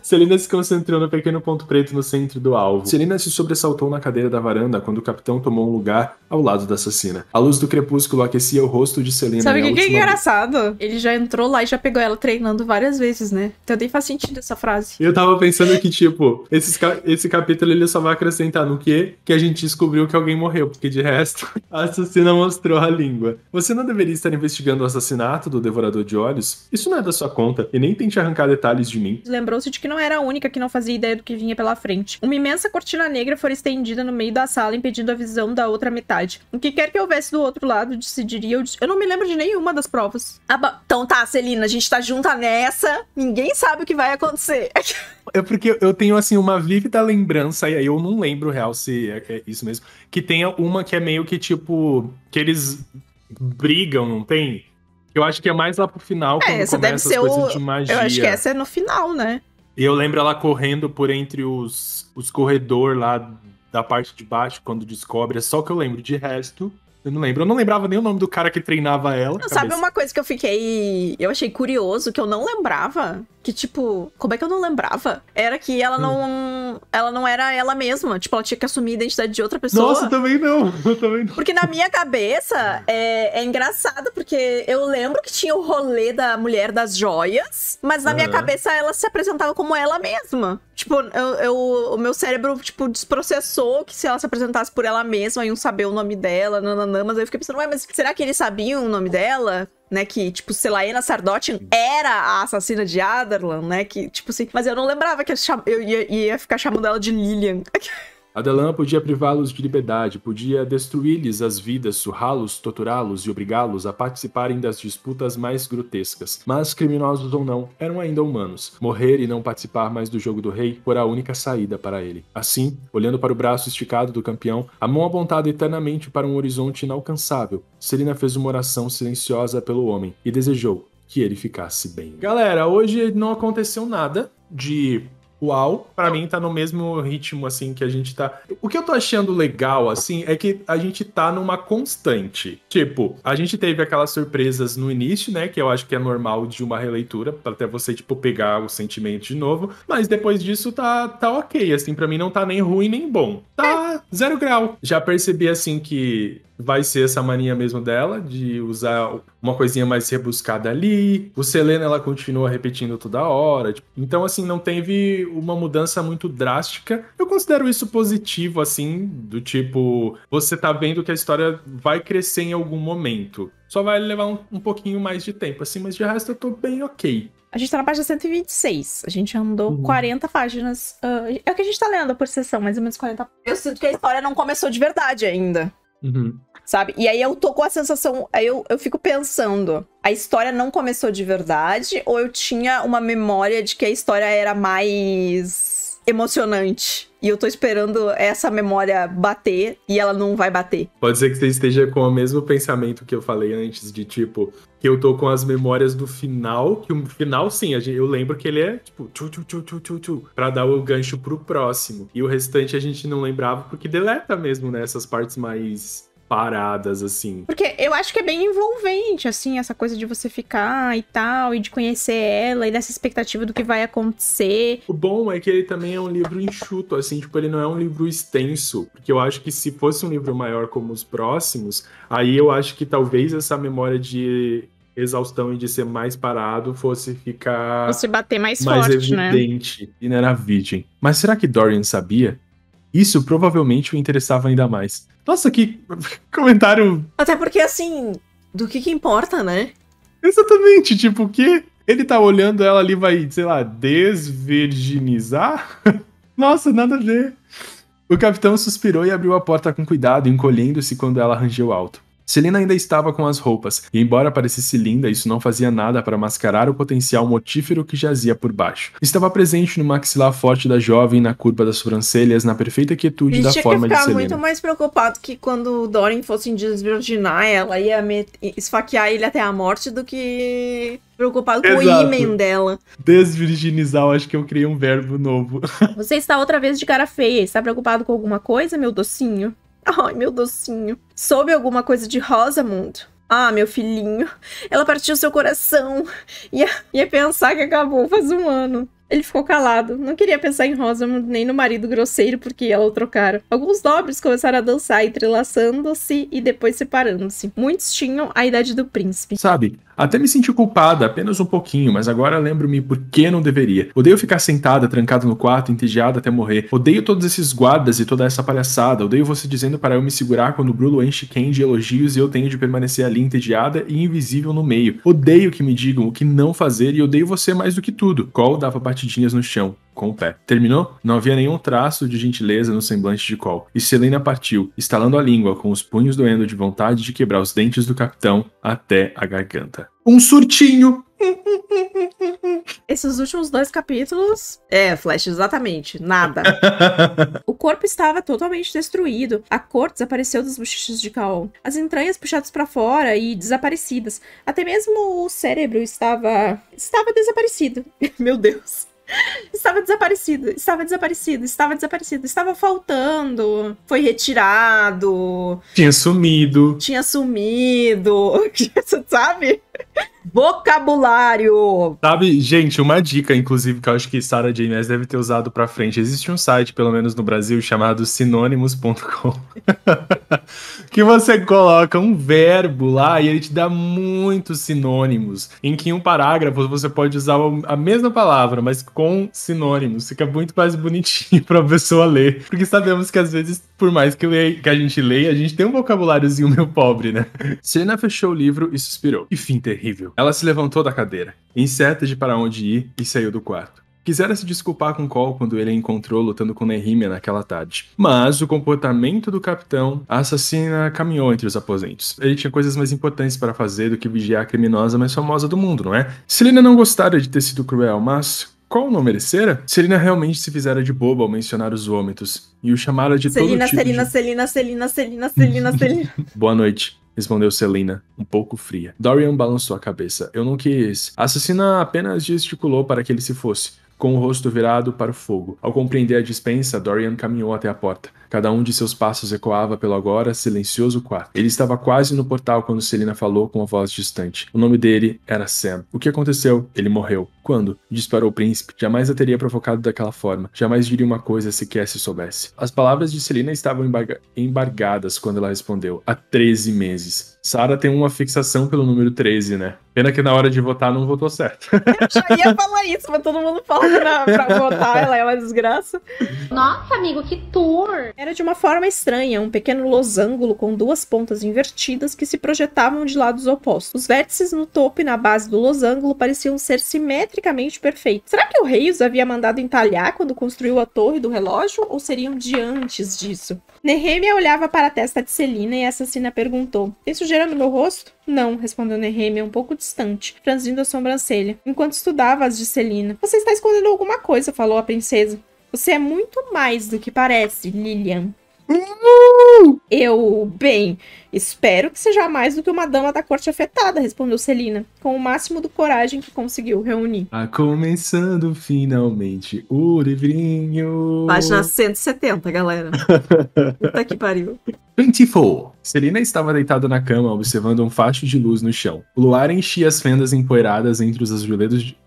Celina se concentrou no pequeno ponto preto no centro do alvo. Celina se sobressaltou na cadeira da varanda quando o capitão tomou um lugar ao lado da assassina. A luz do crepúsculo aquecia o rosto de Celina. Sabe o que, que é engraçado? Ele já entrou lá e já pegou ela treinando várias vezes, né? Então nem faz sentido essa frase. Eu tava pensando que, tipo, esses ca... esse capítulo ele só vai acrescentar no que que a gente descobriu que alguém morreu, porque de resto, a assassina mostrou a língua. Você não deveria estar investigando o assassinato do Devorador de Olhos? Isso não é da sua conta e nem tente arrancar detalhes de mim. Lembrou-se de que não era a única que não fazia ideia do que vinha pela frente. Uma imensa cortina negra foi estendida no meio da sala, impedindo a visão da outra metade. O que quer que houvesse do outro lado decidiria. Eu, eu não me lembro de nenhuma das provas. Ah, então tá, Celina, a gente tá junta nessa. Ninguém sabe o que vai acontecer. É porque eu tenho, assim, uma vívida lembrança, e aí eu não lembro real se é, é isso mesmo, que tenha uma que é meio que tipo. que eles brigam, não tem? Eu acho que é mais lá pro final. É, quando essa começa deve ser coisas o... de magia. Eu acho que essa é no final, né? E eu lembro ela correndo por entre os, os corredor lá da parte de baixo, quando descobre. É só que eu lembro. De resto, eu não lembro. Eu não lembrava nem o nome do cara que treinava ela. Não, sabe uma coisa que eu fiquei. Eu achei curioso, que eu não lembrava. Que, tipo, como é que eu não lembrava? Era que ela não. Hum. Ela não era ela mesma. Tipo, ela tinha que assumir a identidade de outra pessoa. Nossa, também não. Eu também não. Porque na minha cabeça é, é engraçado, porque eu lembro que tinha o rolê da mulher das joias, mas na minha cabeça ela se apresentava como ela mesma. Tipo, eu, eu, o meu cérebro, tipo, desprocessou que se ela se apresentasse por ela mesma, iam saber o nome dela, nanana mas aí eu fiquei pensando, ué, mas será que eles sabiam o nome dela? Né, que, tipo, Selaena Sardotin era a assassina de Adarlan, né? Que, tipo assim, mas eu não lembrava que eu ia, ia ficar chamando ela de Lilian. Adelã podia privá-los de liberdade, podia destruir-lhes as vidas, surrá-los, torturá-los e obrigá-los a participarem das disputas mais grotescas. Mas, criminosos ou não, eram ainda humanos. Morrer e não participar mais do jogo do rei fora a única saída para ele. Assim, olhando para o braço esticado do campeão, a mão apontada eternamente para um horizonte inalcançável, Selina fez uma oração silenciosa pelo homem e desejou que ele ficasse bem. Galera, hoje não aconteceu nada de uau, para mim tá no mesmo ritmo assim que a gente tá. O que eu tô achando legal assim é que a gente tá numa constante. Tipo, a gente teve aquelas surpresas no início, né, que eu acho que é normal de uma releitura para até você tipo pegar o sentimento de novo, mas depois disso tá tá OK, assim, para mim não tá nem ruim nem bom. Tá zero grau. Já percebi assim que vai ser essa mania mesmo dela, de usar uma coisinha mais rebuscada ali. O Selena, ela continua repetindo toda hora. Tipo, então, assim, não teve uma mudança muito drástica. Eu considero isso positivo, assim, do tipo, você tá vendo que a história vai crescer em algum momento. Só vai levar um, um pouquinho mais de tempo, assim, mas de resto eu tô bem ok. A gente tá na página 126. A gente andou uhum. 40 páginas. Uh, é o que a gente tá lendo por sessão, mais ou menos 40. Eu sinto que a história não começou de verdade ainda. Uhum sabe? E aí eu tô com a sensação, aí eu, eu fico pensando, a história não começou de verdade ou eu tinha uma memória de que a história era mais emocionante? E eu tô esperando essa memória bater e ela não vai bater. Pode ser que você esteja com o mesmo pensamento que eu falei antes, de tipo, que eu tô com as memórias do final, que o final, sim, eu lembro que ele é tipo, tchu, tchu, tchu, tchu, tchu, tchu, pra dar o gancho pro próximo. E o restante a gente não lembrava porque deleta mesmo, né? Essas partes mais paradas, assim. Porque eu acho que é bem envolvente, assim, essa coisa de você ficar e tal, e de conhecer ela, e dessa expectativa do que vai acontecer. O bom é que ele também é um livro enxuto, assim, tipo, ele não é um livro extenso, porque eu acho que se fosse um livro maior como os próximos, aí eu acho que talvez essa memória de exaustão e de ser mais parado fosse ficar. se bater mais, mais forte, né? evidente né? e não era virgem. Mas será que Dorian sabia? Isso provavelmente o interessava ainda mais. Nossa, que comentário. Até porque, assim, do que que importa, né? Exatamente, tipo, o quê? Ele tá olhando ela ali, vai, sei lá, desvirginizar? Nossa, nada a ver. O capitão suspirou e abriu a porta com cuidado, encolhendo-se quando ela rangeu alto. Selena ainda estava com as roupas, e embora parecesse linda, isso não fazia nada para mascarar o potencial motífero que jazia por baixo. Estava presente no maxilar forte da jovem, na curva das sobrancelhas, na perfeita quietude da forma de Selina. Eu muito mais preocupado que quando o Dorin fosse desvirginar ela ia esfaquear ele até a morte do que preocupado Exato. com o imen dela. Desvirginizar, acho que eu criei um verbo novo. Você está outra vez de cara feia. Está preocupado com alguma coisa, meu docinho? Ai, meu docinho. Soube alguma coisa de Rosamund? Ah, meu filhinho, ela partiu seu coração. E e pensar que acabou faz um ano. Ele ficou calado, não queria pensar em Rosamund nem no marido grosseiro porque ela o trocara. Alguns nobres começaram a dançar, entrelaçando-se e depois separando-se. Muitos tinham a idade do príncipe. Sabe, até me senti culpada, apenas um pouquinho, mas agora lembro-me por que não deveria. Odeio ficar sentada, trancada no quarto, entediada até morrer. Odeio todos esses guardas e toda essa palhaçada. Odeio você dizendo para eu me segurar quando o Bruno enche quem de elogios e eu tenho de permanecer ali entediada e invisível no meio. Odeio que me digam o que não fazer e odeio você mais do que tudo. Qual dava batida batidinhas no chão, com o pé. Terminou? Não havia nenhum traço de gentileza no semblante de Cole, e Selena partiu, estalando a língua, com os punhos doendo de vontade de quebrar os dentes do capitão até a garganta. Um surtinho! Esses últimos dois capítulos. É, Flash, exatamente. Nada. o corpo estava totalmente destruído. A cor desapareceu dos bochechas de Kaon. As entranhas puxadas para fora e desaparecidas. Até mesmo o cérebro estava. estava desaparecido. Meu Deus estava desaparecido, estava desaparecido, estava desaparecido, estava faltando, foi retirado. Tinha sumido. Tinha sumido, sabe? Vocabulário! Sabe, gente, uma dica, inclusive, que eu acho que Sarah J. deve ter usado pra frente. Existe um site, pelo menos no Brasil, chamado sinônimos.com, que você coloca um verbo lá e ele te dá muitos sinônimos, em que em um parágrafo você pode usar a mesma palavra, mas com sinônimos. Fica muito mais bonitinho pra pessoa ler. Porque sabemos que, às vezes, por mais que, leia, que a gente leia, a gente tem um vocabuláriozinho meio pobre, né? Cena fechou o livro e suspirou. E fim terrível. Ela se levantou da cadeira, incerta de para onde ir, e saiu do quarto. Quisera se desculpar com Cole quando ele a encontrou lutando com Nehemia naquela tarde. Mas o comportamento do capitão, a assassina caminhou entre os aposentos. Ele tinha coisas mais importantes para fazer do que vigiar a criminosa mais famosa do mundo, não é? Selina não gostara de ter sido cruel, mas qual não merecera? Celina realmente se fizera de boba ao mencionar os vômitos e o chamara de Celina, todo tipo Celina, de... Celina, Celina, Celina, Celina, Celina, Boa noite respondeu Selina, um pouco fria. Dorian balançou a cabeça. Eu não quis. A assassina apenas gesticulou para que ele se fosse com o rosto virado para o fogo. Ao compreender a dispensa, Dorian caminhou até a porta. Cada um de seus passos ecoava pelo agora silencioso quarto. Ele estava quase no portal quando Selina falou com a voz distante. O nome dele era Sam. O que aconteceu? Ele morreu. Quando? Disparou o príncipe. Jamais a teria provocado daquela forma. Jamais diria uma coisa sequer se soubesse. As palavras de Selina estavam embargadas quando ela respondeu: Há 13 meses. Sara tem uma fixação pelo número 13, né? Pena que na hora de votar não votou certo. Eu já ia falar isso, mas todo mundo fala que pra votar ela é uma desgraça. Nossa, amigo, que tour! Era de uma forma estranha, um pequeno losango com duas pontas invertidas que se projetavam de lados opostos. Os vértices no topo e na base do losango pareciam ser simetricamente perfeitos. Será que o rei os havia mandado entalhar quando construiu a torre do relógio, ou seriam de antes disso? Nehemia olhava para a testa de Celina e a assassina perguntou, Esse exagerando meu rosto? Não, respondeu Nehemia um pouco distante, franzindo a sobrancelha, enquanto estudava as de Celina. Você está escondendo alguma coisa, falou a princesa. Você é muito mais do que parece, Lilian. Eu, bem, espero que seja mais do que uma dama da corte afetada, respondeu Celina, com o máximo do coragem que conseguiu reunir. Tá começando finalmente o livrinho. Página 170, galera. Puta que pariu. 24. Celina estava deitada na cama, observando um facho de luz no chão. O luar enchia as fendas empoeiradas entre os azulejos. de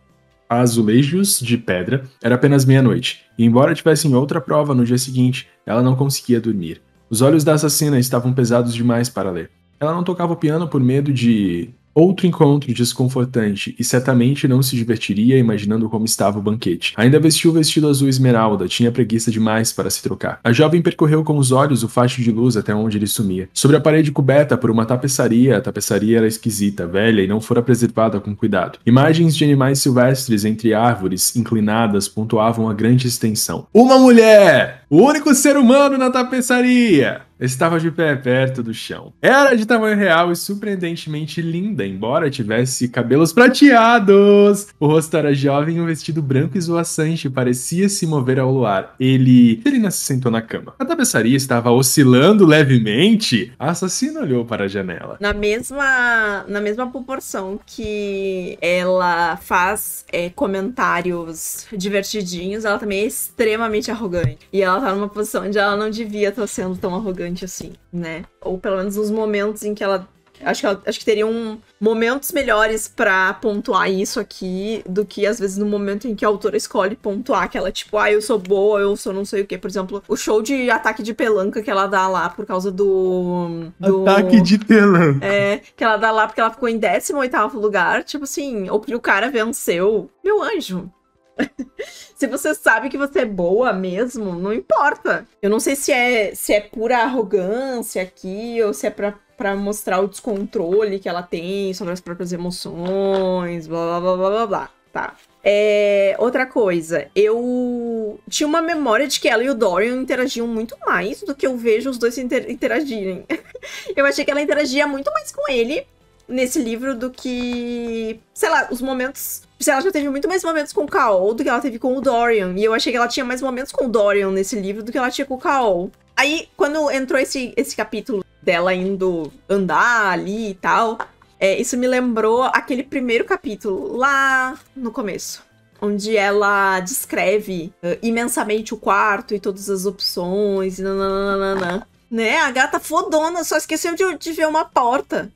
azulejos de pedra, era apenas meia-noite, e embora tivessem outra prova no dia seguinte, ela não conseguia dormir. Os olhos da assassina estavam pesados demais para ler. Ela não tocava o piano por medo de Outro encontro desconfortante, e certamente não se divertiria imaginando como estava o banquete. Ainda vestiu o vestido azul esmeralda, tinha preguiça demais para se trocar. A jovem percorreu com os olhos o facho de luz até onde ele sumia. Sobre a parede coberta por uma tapeçaria, a tapeçaria era esquisita, velha e não fora preservada com cuidado. Imagens de animais silvestres entre árvores inclinadas pontuavam a grande extensão. Uma mulher! O único ser humano na tapeçaria estava de pé perto do chão. Era de tamanho real e surpreendentemente linda, embora tivesse cabelos prateados. O rosto era jovem e um vestido branco e esvoaçante parecia se mover ao luar. Ele. ele se sentou na cama. A tapeçaria estava oscilando levemente. A assassina olhou para a janela. Na mesma, na mesma proporção que ela faz é, comentários divertidinhos, ela também é extremamente arrogante. E ela ela tá numa posição onde ela não devia estar tá sendo tão arrogante assim, né? Ou pelo menos nos momentos em que ela acho que, ela, acho que teriam momentos melhores para pontuar isso aqui do que às vezes no momento em que a autora escolhe pontuar que ela tipo, ah, eu sou boa, eu sou não sei o que. Por exemplo, o show de ataque de pelanca que ela dá lá por causa do. do ataque de pelanca. É, que ela dá lá porque ela ficou em 18 lugar. Tipo assim, ou porque o cara venceu. Meu anjo, se você sabe que você é boa mesmo, não importa. Eu não sei se é, se é pura arrogância aqui, ou se é pra, pra mostrar o descontrole que ela tem sobre as próprias emoções, blá blá blá blá blá. blá. Tá. É, outra coisa, eu tinha uma memória de que ela e o Dorian interagiam muito mais do que eu vejo os dois inter interagirem. eu achei que ela interagia muito mais com ele nesse livro do que, sei lá, os momentos Tipo, ela já teve muito mais momentos com o Kaol do que ela teve com o Dorian. E eu achei que ela tinha mais momentos com o Dorian nesse livro do que ela tinha com o Kaol. Aí, quando entrou esse, esse capítulo dela indo andar ali e tal, é, isso me lembrou aquele primeiro capítulo lá no começo. Onde ela descreve uh, imensamente o quarto e todas as opções, nananana. Né? A gata fodona só esqueceu de, de ver uma porta,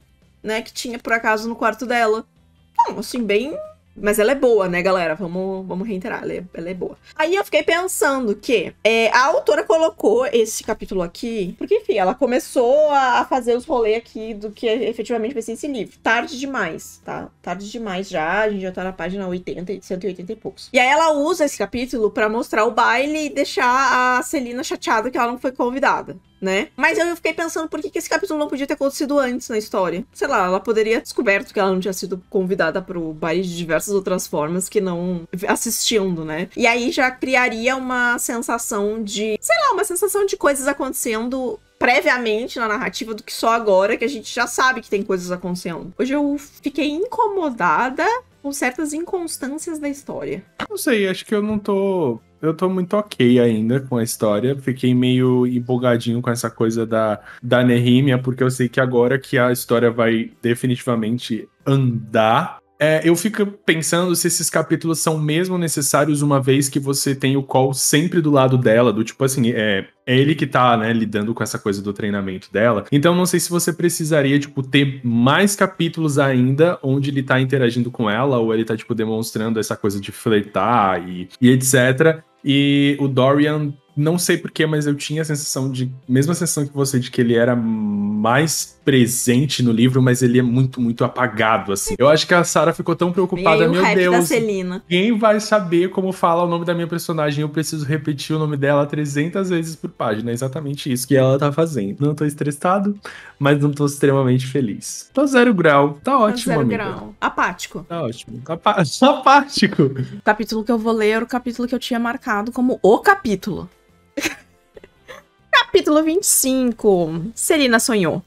né? Que tinha por acaso no quarto dela. assim, bem mas ela é boa, né, galera? Vamos, vamos reiterar, ela é, ela é boa. Aí eu fiquei pensando que é, a autora colocou esse capítulo aqui, porque, enfim, ela começou a, fazer os rolês aqui do que é, efetivamente vai ser esse livro. Tarde demais, tá? Tarde demais já, a gente já tá na página 80, 180 e poucos. E aí ela usa esse capítulo para mostrar o baile e deixar a Celina chateada que ela não foi convidada né? Mas eu fiquei pensando por que, que esse capítulo não podia ter acontecido antes na história. Sei lá, ela poderia ter descoberto que ela não tinha sido convidada pro baile de diversas outras formas que não assistindo, né? E aí já criaria uma sensação de, sei lá, uma sensação de coisas acontecendo previamente na narrativa do que só agora, que a gente já sabe que tem coisas acontecendo. Hoje eu fiquei incomodada com certas inconstâncias da história. Não sei, acho que eu não tô. Eu tô muito ok ainda com a história. Fiquei meio empolgadinho com essa coisa da, da Nehemia, porque eu sei que agora que a história vai definitivamente andar, é, eu fico pensando se esses capítulos são mesmo necessários, uma vez que você tem o Call sempre do lado dela, do tipo assim, é, é ele que tá, né, lidando com essa coisa do treinamento dela. Então não sei se você precisaria, tipo, ter mais capítulos ainda onde ele tá interagindo com ela, ou ele tá, tipo, demonstrando essa coisa de flertar e, e etc. E o Dorian não sei porquê, mas eu tinha a sensação de. Mesma sensação que você, de que ele era mais presente no livro, mas ele é muito, muito apagado, assim. Eu acho que a Sarah ficou tão preocupada, meu Deus. Quem vai saber como fala o nome da minha personagem? Eu preciso repetir o nome dela 300 vezes por página. É exatamente isso que ela tá fazendo. Não tô estressado, mas não tô extremamente feliz. Tô zero grau. Tá ótimo, tô zero amiga. grau. Apático. Tá ótimo. apático. O capítulo que eu vou ler era o capítulo que eu tinha marcado como o capítulo. Capítulo 25. Serina sonhou.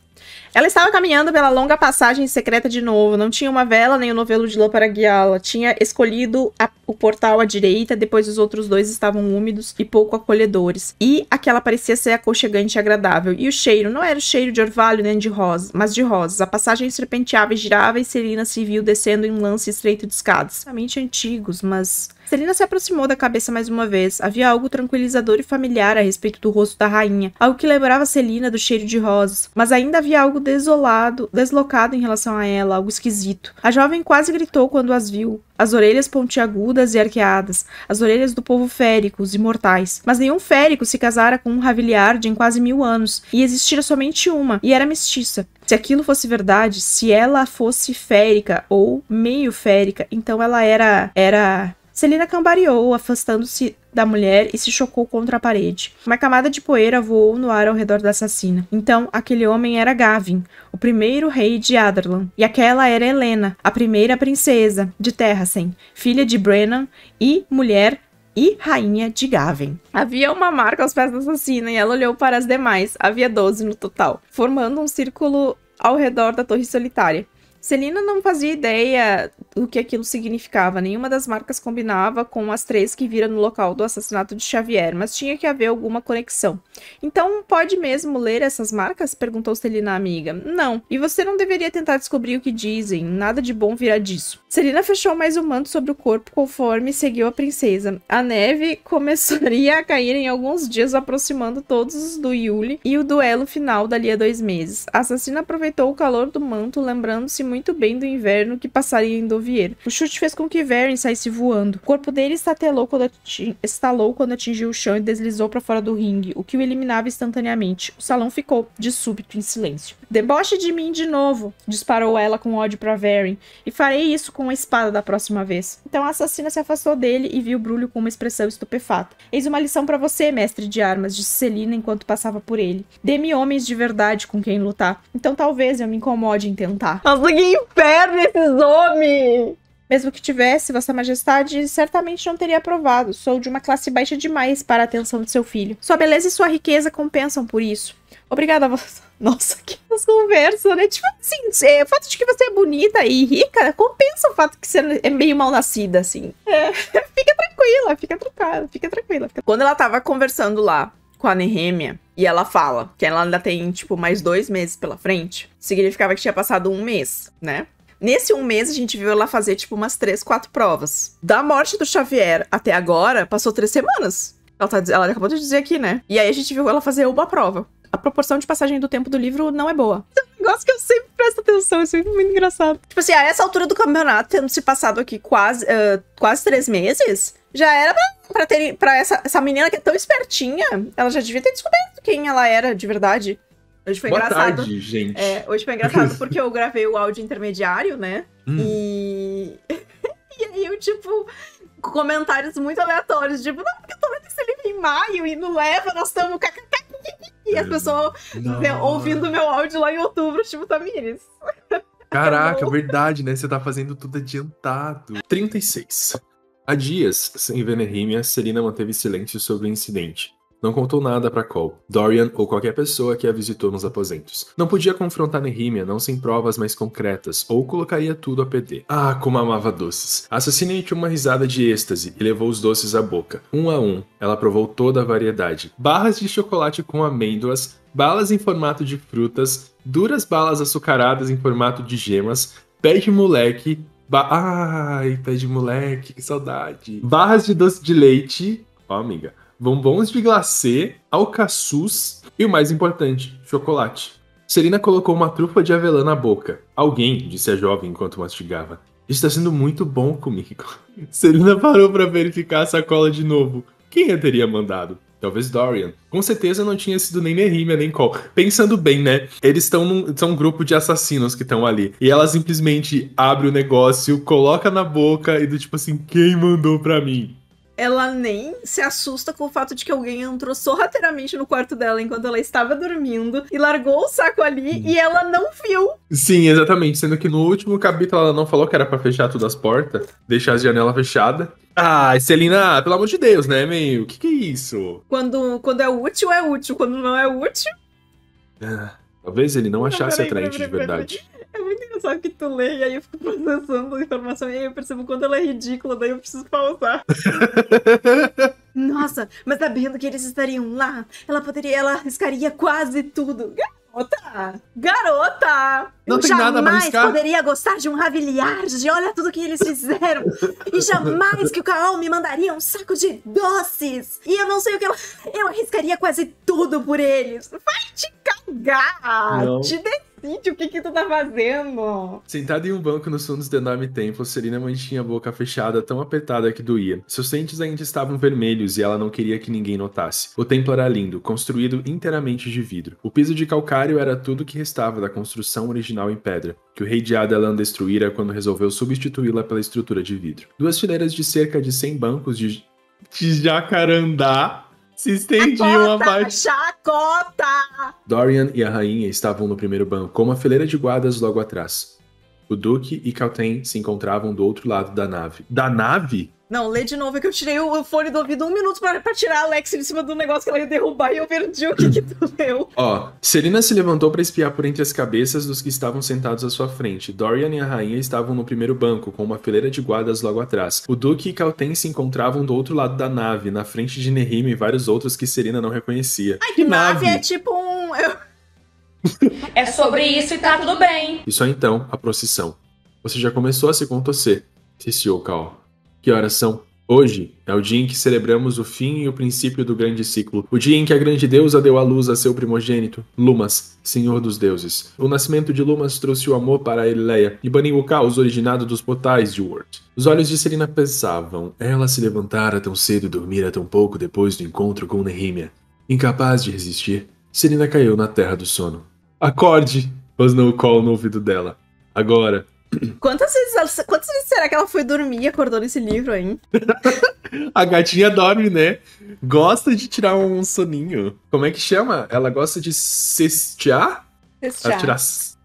Ela estava caminhando pela longa passagem secreta de novo. Não tinha uma vela nem um novelo de lã para guiá-la. Tinha escolhido a, o portal à direita, depois os outros dois estavam úmidos e pouco acolhedores. E aquela parecia ser aconchegante e agradável. E o cheiro não era o cheiro de orvalho nem de rosa, mas de rosas. A passagem serpenteava e girava e Serena se viu descendo em um lance estreito de escadas. Realmente antigos, mas Celina se aproximou da cabeça mais uma vez. Havia algo tranquilizador e familiar a respeito do rosto da rainha, algo que lembrava Celina do cheiro de rosas, mas ainda havia algo desolado, deslocado em relação a ela, algo esquisito. A jovem quase gritou quando as viu. As orelhas pontiagudas e arqueadas, as orelhas do povo férico, os imortais. Mas nenhum férico se casara com um ravilharde em quase mil anos, e existira somente uma, e era mestiça. Se aquilo fosse verdade, se ela fosse férica ou meio férica, então ela era era Celina cambaleou, afastando-se da mulher e se chocou contra a parede. Uma camada de poeira voou no ar ao redor da assassina. Então, aquele homem era Gavin, o primeiro rei de Adarlan, e aquela era Helena, a primeira princesa de Terracen, filha de Brennan e mulher e rainha de Gavin. Havia uma marca aos pés da assassina e ela olhou para as demais, havia 12 no total, formando um círculo ao redor da torre solitária. Celina não fazia ideia o que aquilo significava. Nenhuma das marcas combinava com as três que viram no local do assassinato de Xavier, mas tinha que haver alguma conexão. Então, pode mesmo ler essas marcas? perguntou Celina à amiga. Não. E você não deveria tentar descobrir o que dizem. Nada de bom virá disso. Celina fechou mais um manto sobre o corpo conforme seguiu a princesa. A neve começaria a cair em alguns dias, aproximando todos os do Yuli e o duelo final dali a dois meses. A assassina aproveitou o calor do manto, lembrando-se muito bem do inverno que passaria em Vieira. O chute fez com que Varen saísse voando. O corpo dele estatelou quando estalou quando atingiu o chão e deslizou para fora do ringue, o que o eliminava instantaneamente. O salão ficou, de súbito, em silêncio. Deboche de mim de novo, disparou ela com ódio para Varyn, e farei isso com a espada da próxima vez. Então a assassina se afastou dele e viu Brulho com uma expressão estupefata. Eis uma lição para você, mestre de armas, disse Celina enquanto passava por ele. Dê-me homens de verdade com quem lutar, então talvez eu me incomode em tentar. Nossa, que inferno esses homens! Mesmo que tivesse, Vossa Majestade certamente não teria aprovado. Sou de uma classe baixa demais para a atenção de seu filho. Sua beleza e sua riqueza compensam por isso. Obrigada, Vossa. Nossa, que conversa, né? Tipo assim, é, o fato de que você é bonita e rica compensa o fato de que você é meio mal nascida, assim. É, fica tranquila, fica tranquila, fica tranquila. Quando ela tava conversando lá com a Nehemia, e ela fala que ela ainda tem, tipo, mais dois meses pela frente, significava que tinha passado um mês, né? Nesse um mês, a gente viu ela fazer, tipo, umas três, quatro provas. Da morte do Xavier até agora, passou três semanas. Ela, tá, ela acabou de dizer aqui, né? E aí a gente viu ela fazer uma prova a proporção de passagem do tempo do livro não é boa. É um negócio que eu sempre presto atenção, isso é muito engraçado. Tipo assim, a essa altura do campeonato, tendo se passado aqui quase, uh, quase três meses, já era pra, pra, ter. para essa, essa menina que é tão espertinha, ela já devia ter descoberto quem ela era de verdade. Hoje foi Boa engraçado. Tarde, gente. É, hoje foi engraçado porque eu gravei o áudio intermediário, né? Hum. E. e aí eu, tipo, comentários muito aleatórios, tipo, não, porque eu tô lendo esse livro em maio e não leva, nós estamos. e as pessoas né, ouvindo meu áudio lá em outubro, tipo, Tamires. Tá Caraca, tá verdade, né? Você tá fazendo tudo adiantado. 36. Há dias, em Venerrímia, Celina manteve silêncio sobre o incidente não contou nada para Cole, Dorian ou qualquer pessoa que a visitou nos aposentos. Não podia confrontar Nehemia, não sem provas mais concretas, ou colocaria tudo a perder. Ah, como amava doces! A assassina emitiu uma risada de êxtase e levou os doces à boca. Um a um, ela provou toda a variedade. Barras de chocolate com amêndoas, balas em formato de frutas, duras balas açucaradas em formato de gemas, pé de moleque, Ba Ai, pé de moleque, que saudade. Barras de doce de leite. Ó, oh, amiga bombons de glacê, alcaçuz e o mais importante, chocolate. Serena colocou uma trufa de avelã na boca. Alguém, disse a jovem enquanto mastigava. Está sendo muito bom comigo. Serena parou para verificar a sacola de novo. Quem a teria mandado? Talvez Dorian. Com certeza não tinha sido nem Nehemia, nem Cole. Pensando bem, né? Eles estão são um grupo de assassinos que estão ali. E ela simplesmente abre o negócio, coloca na boca e do tipo assim, quem mandou pra mim? ela nem se assusta com o fato de que alguém entrou sorrateiramente no quarto dela enquanto ela estava dormindo e largou o saco ali hum. e ela não viu. Sim, exatamente. Sendo que no último capítulo ela não falou que era para fechar todas as portas, deixar as janelas fechadas. Ah, Celina, pelo amor de Deus, né, meio? O que, que é isso? Quando, quando é útil, é útil. Quando não é útil. Ah, talvez ele não achasse não, peraí, atraente peraí, peraí, de verdade sabe que tu lê, e aí eu fico processando a informação, e aí eu percebo quando ela é ridícula, daí eu preciso pausar. Nossa, mas sabendo que eles estariam lá, ela poderia, ela arriscaria quase tudo. Garota! Garota! Não eu tem jamais nada arriscar. poderia gostar de um de olha tudo que eles fizeram! e jamais que o Kaol me mandaria um saco de doces! E eu não sei o que ela. Eu arriscaria quase tudo por eles! Vai te cagar! Não. Te deixar! Cíntia, o que que tu tá fazendo? Sentada em um banco nos fundos do enorme templo, Serena mantinha a boca fechada tão apertada que doía. Seus dentes ainda estavam vermelhos e ela não queria que ninguém notasse. O templo era lindo, construído inteiramente de vidro. O piso de calcário era tudo que restava da construção original em pedra, que o rei de Adalan destruíra quando resolveu substituí-la pela estrutura de vidro. Duas fileiras de cerca de 100 bancos de, de jacarandá se estendiam a parte. Chacota! Dorian e a rainha estavam no primeiro banco, com uma fileira de guardas logo atrás. O Duque e Calten se encontravam do outro lado da nave. Da nave? Não, lê de novo, é que eu tirei o fone do ouvido um minuto pra, pra tirar a Alexa de cima do negócio que ela ia derrubar e eu perdi o que, que tu leu. Ó, Selina se levantou para espiar por entre as cabeças dos que estavam sentados à sua frente. Dorian e a rainha estavam no primeiro banco, com uma fileira de guardas logo atrás. O Duque e Calten se encontravam do outro lado da nave, na frente de Nerim e vários outros que Serena não reconhecia. Ai, que nave? nave é tipo um. é sobre isso e tá tudo bem. E só então, a procissão. Você já começou a se contorcer, ciciou Cal. Que horas são? Hoje é o dia em que celebramos o fim e o princípio do grande ciclo, o dia em que a grande deusa deu à luz a seu primogênito, Lumas, senhor dos deuses. O nascimento de Lumas trouxe o amor para Eleia e baniu o caos originado dos portais de Word. Os olhos de Serena pensavam, ela se levantara tão cedo e dormira tão pouco depois do encontro com Nehemia. Incapaz de resistir, Serena caiu na terra do sono. Acorde! Rosnou o colo no ouvido dela. Agora, Quantas vezes, ela, quantas vezes será que ela foi dormir e acordou nesse livro, hein? a gatinha dorme, né? Gosta de tirar um soninho. Como é que chama? Ela gosta de cestear? Cestear. Ela tira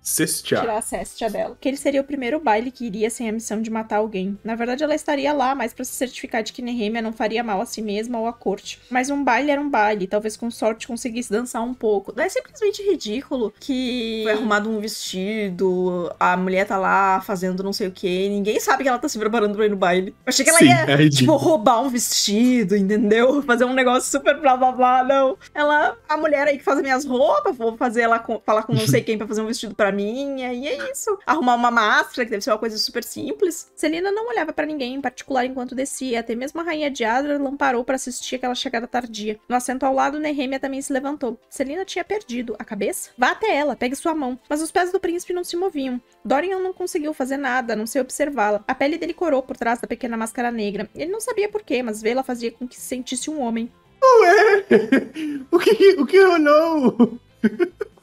Cestia. Tirar a cestia dela. Que ele seria o primeiro baile que iria sem a missão de matar alguém. Na verdade, ela estaria lá, mas para se certificar de que Nehemia não faria mal a si mesma ou à corte. Mas um baile era um baile, talvez com sorte conseguisse dançar um pouco. Não é simplesmente ridículo que foi arrumado um vestido, a mulher tá lá fazendo não sei o que, ninguém sabe que ela tá se preparando pra ir no baile. Eu achei que ela Sim, ia, é tipo, roubar um vestido, entendeu? Fazer um negócio super blá blá blá, não. Ela, a mulher aí que faz minhas roupas, vou fazer ela com, falar com não sei quem pra fazer um vestido pra mim minha, e é isso. Arrumar uma máscara, que deve ser uma coisa super simples. Celina não olhava para ninguém em particular enquanto descia, até mesmo a rainha de Adralan parou para assistir aquela chegada tardia. No assento ao lado, Nehemia também se levantou. Celina tinha perdido a cabeça. Vá até ela, pegue sua mão. Mas os pés do príncipe não se moviam. Dorian não conseguiu fazer nada, a não sei observá-la. A pele dele corou por trás da pequena máscara negra. Ele não sabia porquê, mas vê-la fazia com que se sentisse um homem. Ué! O que, o que eu não?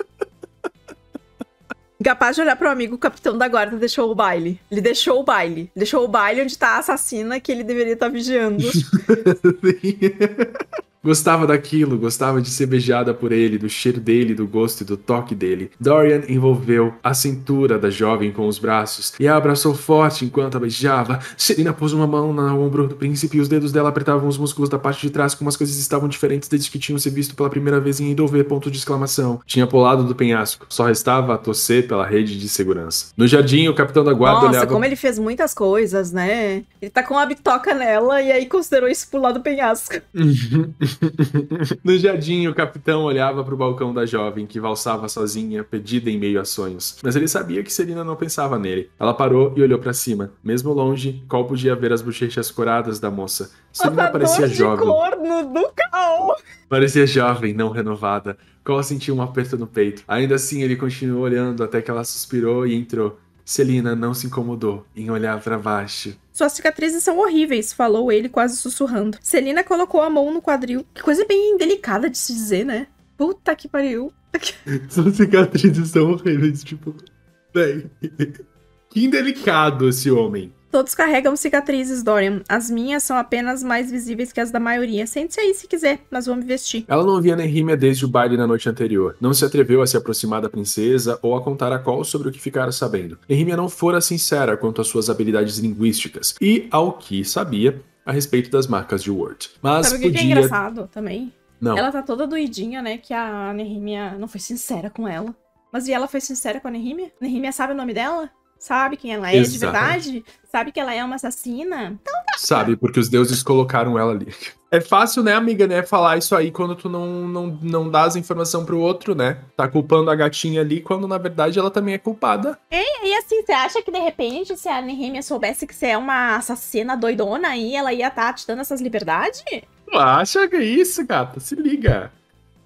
Capaz de olhar pro amigo, o capitão da guarda deixou o baile. Ele deixou o baile. Deixou o baile onde tá a assassina que ele deveria estar tá vigiando. Gostava daquilo, gostava de ser beijada por ele, do cheiro dele, do gosto e do toque dele. Dorian envolveu a cintura da jovem com os braços e a abraçou forte enquanto a beijava. Serena pôs uma mão no ombro do príncipe e os dedos dela apertavam os músculos da parte de trás como as coisas estavam diferentes desde que tinham se visto pela primeira vez em Endover, ponto de exclamação. Tinha pulado do penhasco, só restava a torcer pela rede de segurança. No jardim, o capitão da guarda Nossa, olhava... como ele fez muitas coisas, né? Ele tá com uma bitoca nela e aí considerou isso pular do penhasco. no jardim, o capitão olhava para o balcão da jovem que valsava sozinha, perdida em meio a sonhos. Mas ele sabia que Celina não pensava nele. Ela parou e olhou para cima. Mesmo longe, Col podia ver as bochechas coradas da moça. Serina tá parecia jovem. Corno do Parecia jovem, não renovada. Col sentiu um aperto no peito. Ainda assim, ele continuou olhando até que ela suspirou e entrou. Celina não se incomodou em olhar para baixo suas cicatrizes são horríveis, falou ele quase sussurrando. Celina colocou a mão no quadril. Que coisa bem delicada de se dizer, né? Puta que pariu. Suas cicatrizes são horríveis, tipo. Véi. Que indelicado esse homem. Todos carregam cicatrizes, Dorian. As minhas são apenas mais visíveis que as da maioria. Sente-se aí se quiser, mas vou me vestir. Ela não via Nehemia desde o baile na noite anterior. Não se atreveu a se aproximar da princesa ou a contar a Col sobre o que ficara sabendo. Nehemia não fora sincera quanto às suas habilidades linguísticas e, ao que sabia, a respeito das marcas de Word. Mas Sabe o que, podia... que é engraçado também? Não. Ela tá toda doidinha, né? Que a Nehemia não foi sincera com ela. Mas e ela foi sincera com a Nehemia? Nehemia sabe o nome dela? sabe quem ela é de verdade, sabe que ela é uma assassina. Então, tá. Sabe, porque os deuses colocaram ela ali. É fácil, né, amiga, né, falar isso aí quando tu não, não, não dá as informações pro outro, né? Tá culpando a gatinha ali, quando na verdade ela também é culpada. e e assim, você acha que de repente, se a Nehemia soubesse que você é uma assassina doidona aí, ela ia estar tá te dando essas liberdades? Tu acha que é isso, gata? Se liga.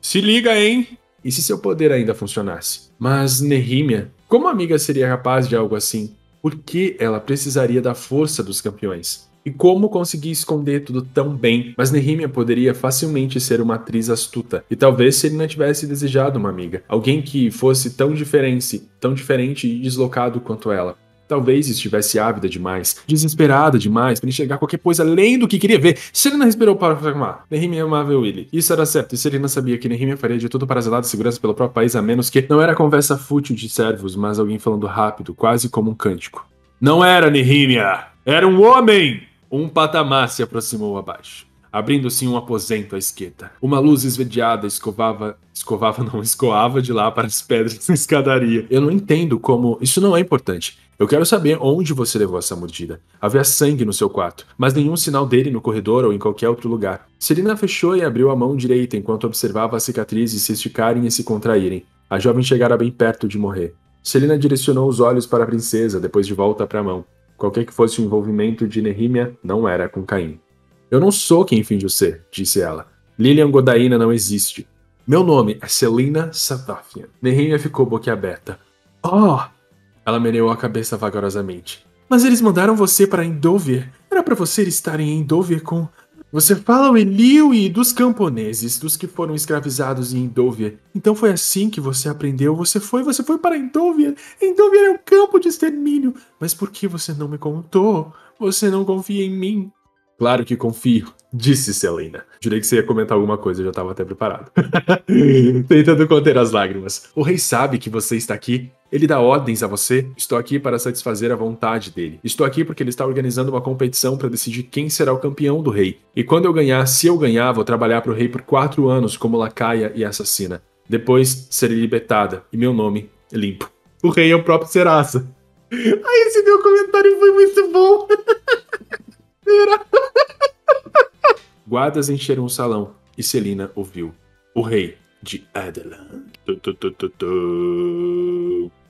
Se liga, hein? E se seu poder ainda funcionasse? Mas Nehemia como a amiga seria capaz de algo assim? Por que ela precisaria da força dos campeões? E como conseguir esconder tudo tão bem? Mas Nehemia poderia facilmente ser uma atriz astuta. E talvez se ele não tivesse desejado uma amiga, alguém que fosse tão diferente, tão diferente e deslocado quanto ela. Talvez estivesse ávida demais, desesperada demais para enxergar qualquer coisa além do que queria ver. Serena respirou para afirmar. Nehemia é amava Willy. Isso era certo, e Serena sabia que Nehemia faria de tudo para zelar a segurança pelo próprio país, a menos que não era conversa fútil de servos, mas alguém falando rápido, quase como um cântico. Não era Nehemia! Era um homem! Um patamar se aproximou abaixo abrindo-se um aposento à esquerda. Uma luz esverdeada escovava, escovava não, escoava de lá para as pedras da escadaria. Eu não entendo como isso não é importante. Eu quero saber onde você levou essa mordida. Havia sangue no seu quarto, mas nenhum sinal dele no corredor ou em qualquer outro lugar. Serena fechou e abriu a mão direita enquanto observava as cicatrizes se esticarem e se contraírem. A jovem chegara bem perto de morrer. Selina direcionou os olhos para a princesa, depois de volta para a mão. Qualquer que fosse o envolvimento de Nehemia, não era com Caim. Eu não sou quem finjo ser, disse ela. Lilian Godaina não existe. Meu nome é Selina Savafian. Nehemia ficou boquiaberta. Oh! Ela meneou a cabeça vagarosamente. Mas eles mandaram você para Endover. Era para você estar em Endover com. Você fala o Eliu e dos camponeses, dos que foram escravizados em Endover. Então foi assim que você aprendeu. Você foi, você foi para Endover. Endover é um campo de extermínio. Mas por que você não me contou? Você não confia em mim? Claro que confio, disse Selena. Jurei que você ia comentar alguma coisa, eu já estava até preparado. Tentando conter as lágrimas. O rei sabe que você está aqui. Ele dá ordens a você. Estou aqui para satisfazer a vontade dele. Estou aqui porque ele está organizando uma competição para decidir quem será o campeão do rei. E quando eu ganhar, se eu ganhar, vou trabalhar para o rei por quatro anos como lacaia e assassina. Depois serei libertada e meu nome é limpo. O rei é o próprio Serasa. Aí esse meu comentário foi muito bom. Guardas encheram o salão e Celina ouviu. O rei de Adelan.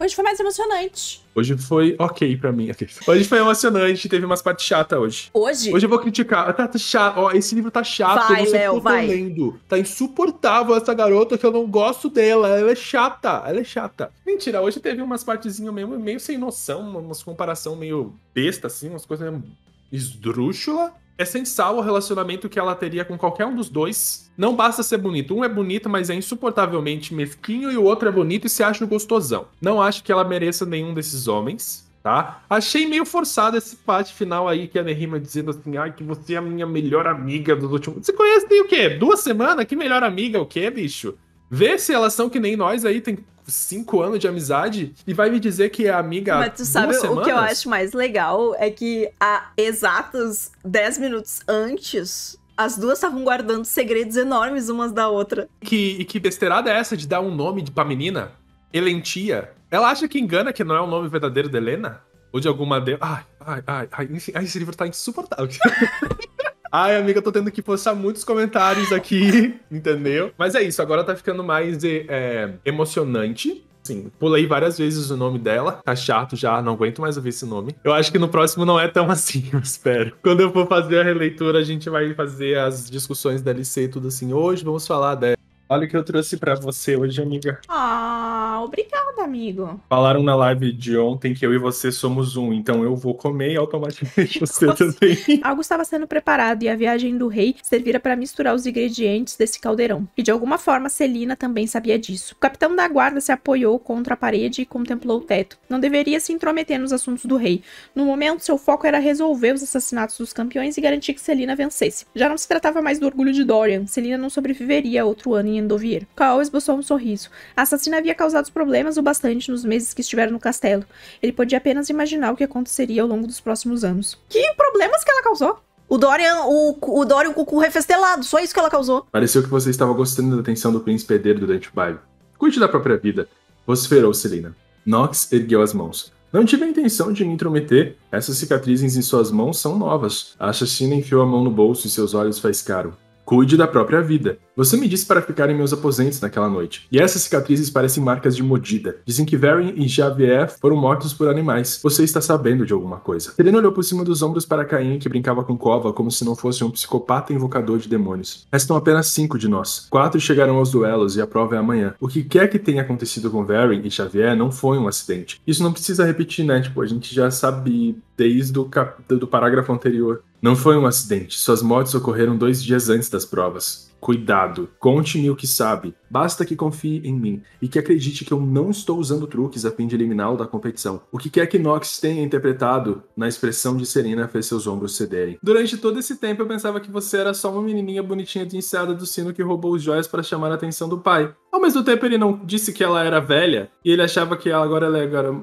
Hoje foi mais emocionante. Hoje foi ok pra mim. Hoje foi emocionante, teve umas partes chatas hoje. Hoje? Hoje eu vou criticar. Tá, tá chato. Ó, esse livro tá chato, vai, Léo, vai. lendo. Tá insuportável essa garota que eu não gosto dela. Ela é chata, ela é chata. Mentira, hoje teve umas partezinhas meio, meio sem noção, umas comparação meio besta, assim, umas coisas meio esdrúxula. É sensual o relacionamento que ela teria com qualquer um dos dois. Não basta ser bonito. Um é bonito, mas é insuportavelmente mesquinho, e o outro é bonito e se acha gostosão. Não acho que ela mereça nenhum desses homens. Tá? Achei meio forçado esse parte final aí que a Nerima dizendo assim: ai, que você é a minha melhor amiga dos últimos. Você conhece tem o quê? Duas semanas? Que melhor amiga? O quê, bicho? Vê se elas são que nem nós aí, tem cinco anos de amizade e vai me dizer que é amiga. Mas tu sabe semanas? o que eu acho mais legal é que há exatos 10 minutos antes. As duas estavam guardando segredos enormes umas da outra. Que, e que besteirada é essa de dar um nome pra menina? Elentia. Ela acha que engana que não é o nome verdadeiro de Helena? Ou de alguma de... Ai, ai, ai, ai, esse livro tá insuportável. Ai, amiga, eu tô tendo que postar muitos comentários aqui, entendeu? Mas é isso, agora tá ficando mais é, emocionante. Sim, pulei várias vezes o nome dela. Tá chato já, não aguento mais ouvir esse nome. Eu acho que no próximo não é tão assim, eu espero. Quando eu for fazer a releitura, a gente vai fazer as discussões da LC e tudo assim. Hoje vamos falar dela Olha o que eu trouxe para você hoje, amiga. Ah, obrigada, amigo. Falaram na live de ontem que eu e você somos um, então eu vou comer e automaticamente você também. Algo estava sendo preparado e a viagem do rei servira para misturar os ingredientes desse caldeirão. E de alguma forma, Celina também sabia disso. O capitão da guarda se apoiou contra a parede e contemplou o teto. Não deveria se intrometer nos assuntos do rei. No momento, seu foco era resolver os assassinatos dos campeões e garantir que Celina vencesse. Já não se tratava mais do orgulho de Dorian. Celina não sobreviveria a outro ano em menino do Kaol esboçou um sorriso. A assassina havia causado problemas o bastante nos meses que estiveram no castelo. Ele podia apenas imaginar o que aconteceria ao longo dos próximos anos. Que problemas que ela causou? O Dorian, o, o Dorian com o cu refestelado, só isso que ela causou. Pareceu que você estava gostando da atenção do príncipe herdeiro durante o baile. Cuide da própria vida, vociferou Selina. Knox ergueu as mãos. Não tive a intenção de me intrometer. Essas cicatrizes em suas mãos são novas. A assassina enfiou a mão no bolso e seus olhos faiscaram. Cuide da própria vida. Você me disse para ficar em meus aposentos naquela noite. E essas cicatrizes parecem marcas de mordida. Dizem que Varen e Javier foram mortos por animais. Você está sabendo de alguma coisa. Serena olhou por cima dos ombros para Caim, que brincava com Cova como se não fosse um psicopata invocador de demônios. Restam apenas cinco de nós. Quatro chegarão aos duelos e a prova é amanhã. O que quer que tenha acontecido com Varen e Xavier não foi um acidente. Isso não precisa repetir, né? Tipo, a gente já sabe desde o cap... do parágrafo anterior. Não foi um acidente, suas mortes ocorreram dois dias antes das provas. Cuidado, conte-me o que sabe. Basta que confie em mim e que acredite que eu não estou usando truques a fim de eliminá-lo da competição. O que quer que Nox tenha interpretado na expressão de Serena fez seus ombros cederem. Durante todo esse tempo eu pensava que você era só uma menininha bonitinha de enseada do sino que roubou os joias para chamar a atenção do pai. Ao mesmo tempo ele não disse que ela era velha e ele achava que ela agora é agora...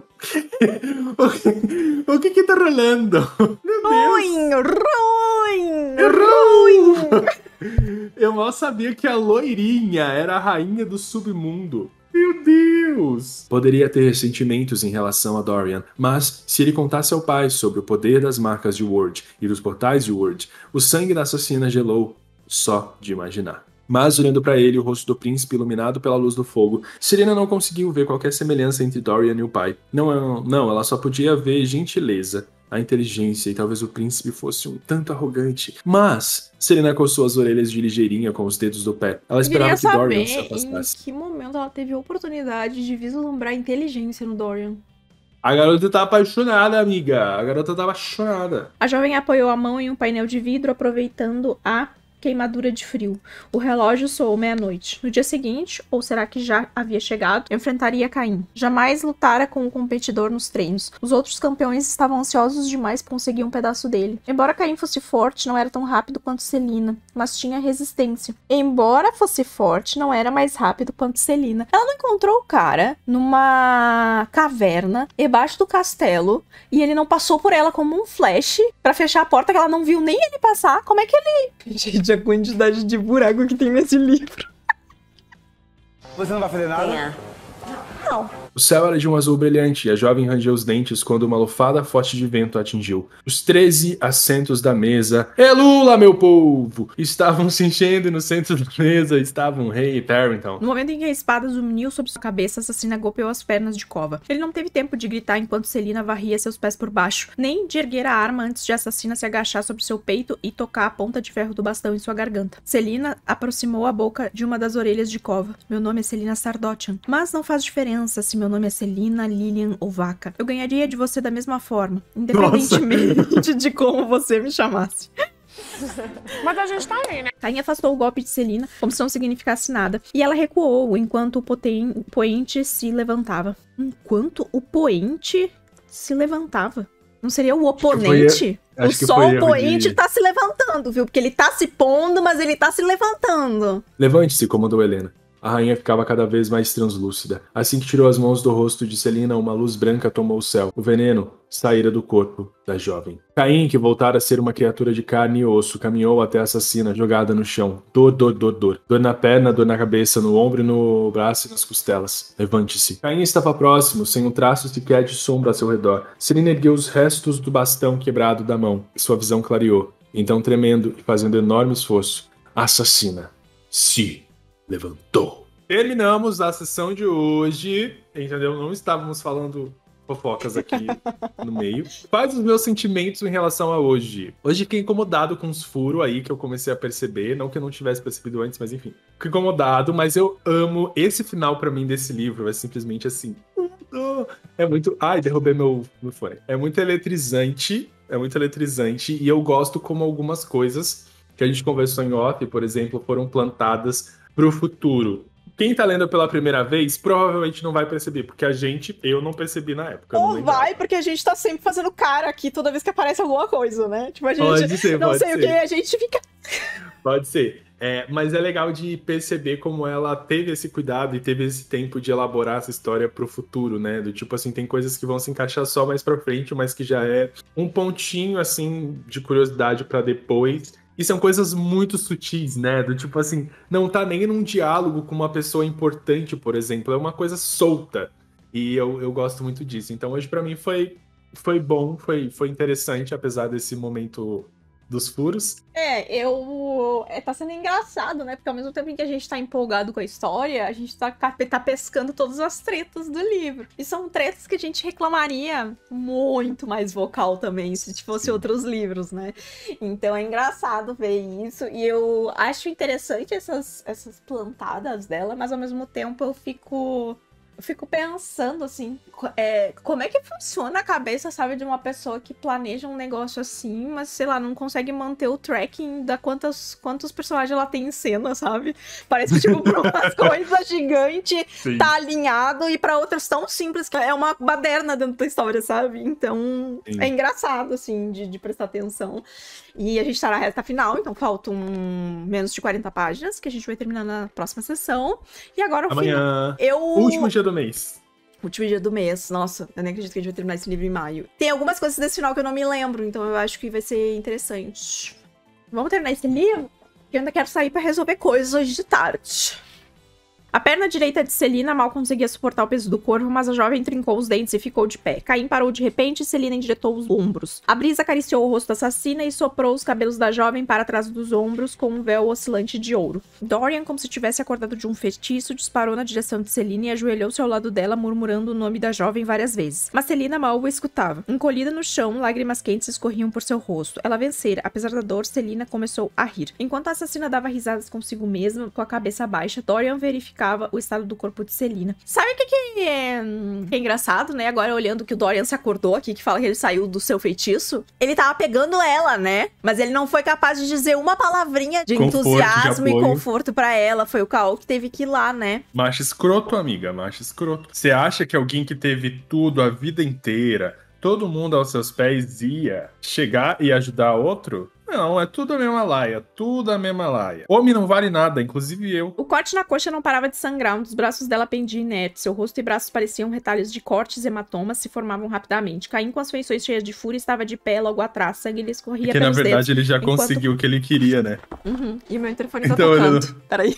o que que tá rolando? Meu Deus. Ruim, ruim, é ruim. Eu mal sabia que a loirinha era a rainha do submundo. Meu Deus! Poderia ter ressentimentos em relação a Dorian, mas se ele contasse ao pai sobre o poder das marcas de Word e dos portais de Word, o sangue da assassina gelou só de imaginar. Mas olhando para ele, o rosto do príncipe iluminado pela luz do fogo, Serena não conseguiu ver qualquer semelhança entre Dorian e o pai. não, não, ela só podia ver gentileza a inteligência e talvez o príncipe fosse um tanto arrogante. Mas Serena coçou as orelhas de ligeirinha com os dedos do pé. Ela esperava que Dorian se afastasse. Em que momento ela teve a oportunidade de vislumbrar inteligência no Dorian? A garota tá apaixonada, amiga. A garota tá apaixonada. A jovem apoiou a mão em um painel de vidro, aproveitando a queimadura de frio. O relógio soou meia-noite. No dia seguinte, ou será que já havia chegado, enfrentaria Caim. Jamais lutara com o competidor nos treinos. Os outros campeões estavam ansiosos demais para conseguir um pedaço dele. Embora Caim fosse forte, não era tão rápido quanto Celina, mas tinha resistência. Embora fosse forte, não era mais rápido quanto Celina. Ela não encontrou o cara numa caverna, debaixo do castelo, e ele não passou por ela como um flash para fechar a porta que ela não viu nem ele passar. Como é que ele. Gente, a quantidade de buraco que tem nesse livro. Você não vai fazer nada? É? Não. não. O céu era de um azul brilhante, e a jovem rangeu os dentes quando uma lufada forte de vento atingiu. Os treze assentos da mesa. É Lula, meu povo! Estavam se enchendo e no centro da mesa estava um rei Tarrington. No momento em que a espada zuniu sobre sua cabeça, assassina golpeou as pernas de cova. Ele não teve tempo de gritar enquanto Celina varria seus pés por baixo, nem de erguer a arma antes de a assassina se agachar sobre seu peito e tocar a ponta de ferro do bastão em sua garganta. Celina aproximou a boca de uma das orelhas de cova. Meu nome é Celina Sardotian. mas não faz diferença se meu meu nome é Celina Lilian Ovaca. Eu ganharia de você da mesma forma, independentemente de como você me chamasse. Mas a gente tá aí, né? Tainha afastou o golpe de Celina, como se não significasse nada, e ela recuou enquanto o poente se levantava. Enquanto o poente se levantava? Não seria o oponente? Foi, o sol poente de... tá se levantando, viu? Porque ele tá se pondo, mas ele tá se levantando. Levante-se, comandou Helena. A rainha ficava cada vez mais translúcida. Assim que tirou as mãos do rosto de Celina, uma luz branca tomou o céu. O veneno saíra do corpo da jovem. Caim, que voltara a ser uma criatura de carne e osso, caminhou até a assassina, jogada no chão. Dor, dor, dor, dor. Dor na perna, dor na cabeça, no ombro, no braço e nas costelas. Levante-se. Caim estava próximo, sem um traço sequer de sombra a seu redor. Celina ergueu os restos do bastão quebrado da mão. Sua visão clareou. Então, tremendo e fazendo enorme esforço, assassina. Se levantou. Terminamos a sessão de hoje, entendeu? Não estávamos falando fofocas aqui no meio. Quais os meus sentimentos em relação a hoje? Hoje fiquei incomodado com os furos aí que eu comecei a perceber, não que eu não tivesse percebido antes, mas enfim. Fiquei incomodado, mas eu amo esse final para mim desse livro, é simplesmente assim. É muito. Ai, derrubei meu, meu fone. É muito eletrizante, é muito eletrizante, e eu gosto como algumas coisas que a gente conversou em off, por exemplo, foram plantadas para o futuro. Quem está lendo pela primeira vez provavelmente não vai perceber, porque a gente, eu não percebi na época. Ou vai, porque a gente está sempre fazendo cara aqui toda vez que aparece alguma coisa, né? Tipo, a gente pode ser, não pode sei ser. o que, a gente fica. Pode ser. É, mas é legal de perceber como ela teve esse cuidado e teve esse tempo de elaborar essa história pro futuro, né? Do tipo assim, tem coisas que vão se encaixar só mais pra frente, mas que já é um pontinho assim de curiosidade para depois. E são coisas muito sutis, né? Do tipo assim, não tá nem num diálogo com uma pessoa importante, por exemplo. É uma coisa solta. E eu, eu gosto muito disso. Então hoje para mim foi, foi bom, foi, foi interessante, apesar desse momento dos furos. É, eu. É, tá sendo engraçado, né? Porque ao mesmo tempo em que a gente tá empolgado com a história, a gente tá, tá pescando todas as tretas do livro. E são tretas que a gente reclamaria muito mais vocal também, se fosse outros livros, né? Então é engraçado ver isso. E eu acho interessante essas, essas plantadas dela, mas ao mesmo tempo eu fico fico pensando, assim, é, como é que funciona a cabeça, sabe, de uma pessoa que planeja um negócio assim, mas, sei lá, não consegue manter o tracking da quantas, quantos personagens ela tem em cena, sabe? Parece que, tipo, pra umas coisas gigante tá alinhado e para outras tão simples que é uma baderna dentro da história, sabe? Então, Sim. é engraçado, assim, de, de prestar atenção. E a gente tá na reta final, então faltam menos de 40 páginas, que a gente vai terminar na próxima sessão. E agora Amanhã, fim, eu. Último dia do mês. Último dia do mês, nossa, eu nem acredito que a gente vai terminar esse livro em maio. Tem algumas coisas desse final que eu não me lembro, então eu acho que vai ser interessante. Vamos terminar esse livro? Porque eu ainda quero sair para resolver coisas hoje de tarde. A perna direita de Celina mal conseguia suportar o peso do corpo, mas a jovem trincou os dentes e ficou de pé. Caim parou de repente e Celina indiretou os ombros. A brisa acariciou o rosto da assassina e soprou os cabelos da jovem para trás dos ombros com um véu oscilante de ouro. Dorian, como se tivesse acordado de um feitiço, disparou na direção de Celina e ajoelhou-se ao lado dela, murmurando o nome da jovem várias vezes. Mas Celina mal o escutava. Encolhida no chão, lágrimas quentes escorriam por seu rosto. Ela vencera. Apesar da dor, Celina começou a rir. Enquanto a assassina dava risadas consigo mesma, com a cabeça baixa, Dorian verificava o estado do corpo de Celina. Sabe o que, que, é... Hum, é, engraçado, né? Agora olhando que o Dorian se acordou aqui, que fala que ele saiu do seu feitiço. Ele tava pegando ela, né? Mas ele não foi capaz de dizer uma palavrinha de conforto, entusiasmo de e conforto para ela. Foi o Kaol que teve que ir lá, né? Macho escroto, amiga, macho escroto. Você acha que alguém que teve tudo a vida inteira, todo mundo aos seus pés ia chegar e ajudar outro? Não, é tudo a mesma laia, tudo a mesma laia. Homem não vale nada, inclusive eu. O corte na coxa não parava de sangrar, um dos braços dela pendia inerte, seu rosto e braços pareciam retalhos de cortes, hematomas se formavam rapidamente. Caim, com as feições cheias de fúria, estava de pé logo atrás, sangue lhe escorria Porque, é pelos na verdade, dedos, ele já enquanto... conseguiu o que ele queria, né? Uhum. E meu interfone então tá então, tocando. Não... Peraí.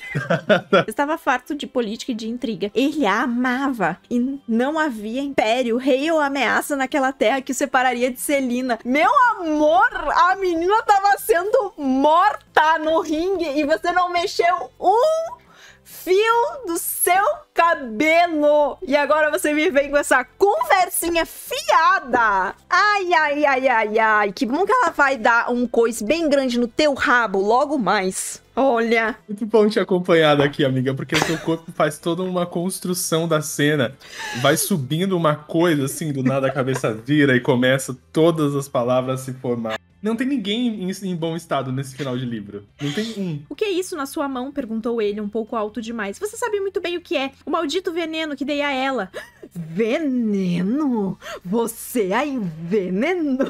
estava farto de política e de intriga. Ele a amava e não havia império, rei ou ameaça naquela terra que o separaria de Celina. Meu amor, a menina tá estava sendo morta no ringue e você não mexeu um fio do seu cabelo. E agora você me vem com essa conversinha fiada. Ai, ai, ai, ai, ai. Que bom que ela vai dar um coice bem grande no teu rabo logo mais. Olha. Muito bom te acompanhar daqui, amiga, porque o seu corpo faz toda uma construção da cena. Vai subindo uma coisa assim, do nada a cabeça vira e começa todas as palavras a se formar. Não tem ninguém em, bom estado nesse final de livro. Não tem um. O que é isso na sua mão? Perguntou ele, um pouco alto demais. Você sabe muito bem o que é. O maldito veneno que dei a ela. Veneno? Você a envenenou?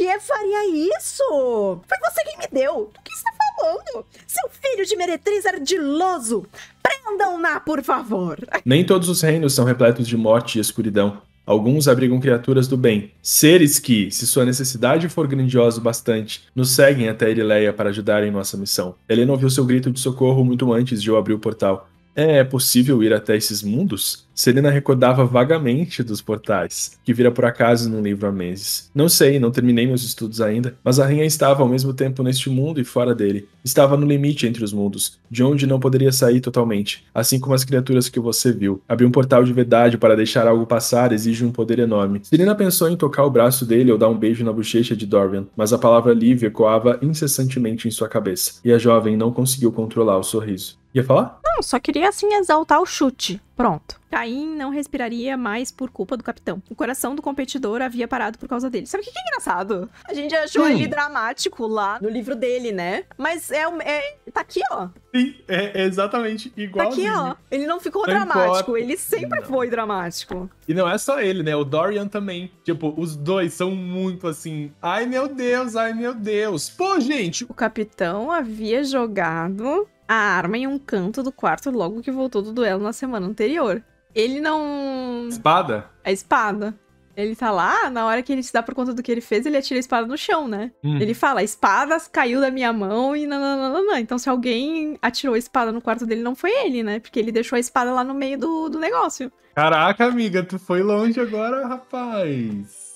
E faria isso? Foi você quem me deu. Do que está falando? Seu filho de meretriz ardiloso! Prendam-na, por favor! Nem todos os reinos são repletos de morte e escuridão. Alguns abrigam criaturas do bem, seres que, se sua necessidade for grandiosa o bastante, nos seguem até Erileia para ajudarem nossa missão. Helena ouviu seu grito de socorro muito antes de eu abrir o portal é possível ir até esses mundos? Selena recordava vagamente dos portais, que vira por acaso num livro há meses. Não sei, não terminei meus estudos ainda, mas a rainha estava ao mesmo tempo neste mundo e fora dele. Estava no limite entre os mundos, de onde não poderia sair totalmente, assim como as criaturas que você viu. Abrir um portal de verdade para deixar algo passar exige um poder enorme. Selena pensou em tocar o braço dele ou dar um beijo na bochecha de Dorian, mas a palavra livre ecoava incessantemente em sua cabeça, e a jovem não conseguiu controlar o sorriso. Ia falar? Não, só queria assim exaltar o chute. Pronto. Caim não respiraria mais por culpa do capitão. O coração do competidor havia parado por causa dele. Sabe o que, é engraçado? A gente achou Sim. ele dramático lá no livro dele, né? Mas é, é tá aqui, ó. Sim, é, é exatamente igual. Tá aqui, ó. Ele não ficou não dramático. Importa. Ele sempre não. foi dramático. E não é só ele, né? O Dorian também. Tipo, os dois são muito assim. Ai, meu Deus, ai, meu Deus. Pô, gente. O capitão havia jogado a arma em um canto do quarto logo que voltou do duelo na semana anterior. Ele não. Espada? A espada. Ele tá lá, ah, na hora que ele se dá por conta do que ele fez, ele atira a espada no chão, né? Hum. Ele fala, a espada caiu da minha mão e nananana. Então, se alguém atirou a espada no quarto dele, não foi ele, né? Porque ele deixou a espada lá no meio do, do negócio. Caraca, amiga, tu foi longe agora, rapaz.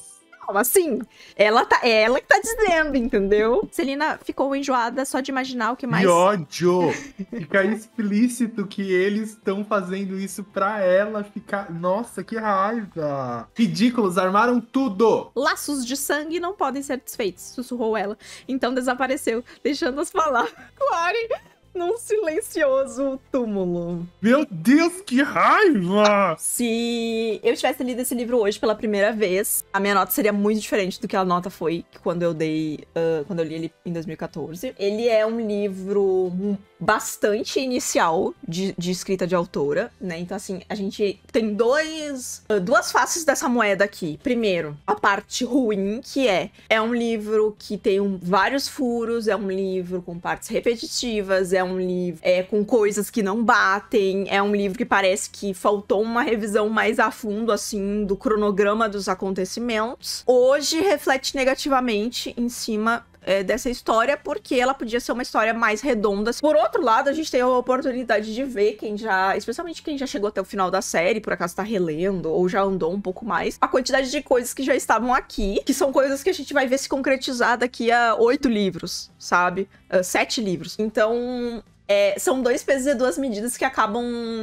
Não, assim, ela tá, é ela que tá dizendo, entendeu? Celina ficou enjoada só de imaginar o que mais. Que ódio! Fica explícito que eles estão fazendo isso pra ela ficar. Nossa, que raiva! Ridículos, armaram tudo! Laços de sangue não podem ser desfeitos, sussurrou ela. Então desapareceu, deixando as falar Clary! num silencioso túmulo. Meu Deus, que raiva! Se eu tivesse lido esse livro hoje pela primeira vez, a minha nota seria muito diferente do que a nota foi quando eu dei, uh, quando eu li ele em 2014. Ele é um livro bastante inicial de, de escrita de autora, né? Então assim, a gente tem dois, uh, duas faces dessa moeda aqui. Primeiro, a parte ruim que é, é um livro que tem um, vários furos, é um livro com partes repetitivas, é é um livro é, com coisas que não batem, é um livro que parece que faltou uma revisão mais a fundo, assim, do cronograma dos acontecimentos. Hoje reflete negativamente em cima é, dessa história, porque ela podia ser uma história mais redonda. Por outro lado, a gente tem a oportunidade de ver quem já, especialmente quem já chegou até o final da série, por acaso tá relendo, ou já andou um pouco mais, a quantidade de coisas que já estavam aqui, que são coisas que a gente vai ver se concretizar daqui a oito livros, sabe? Ah, sete livros. Então, é, são dois pesos e duas medidas que acabam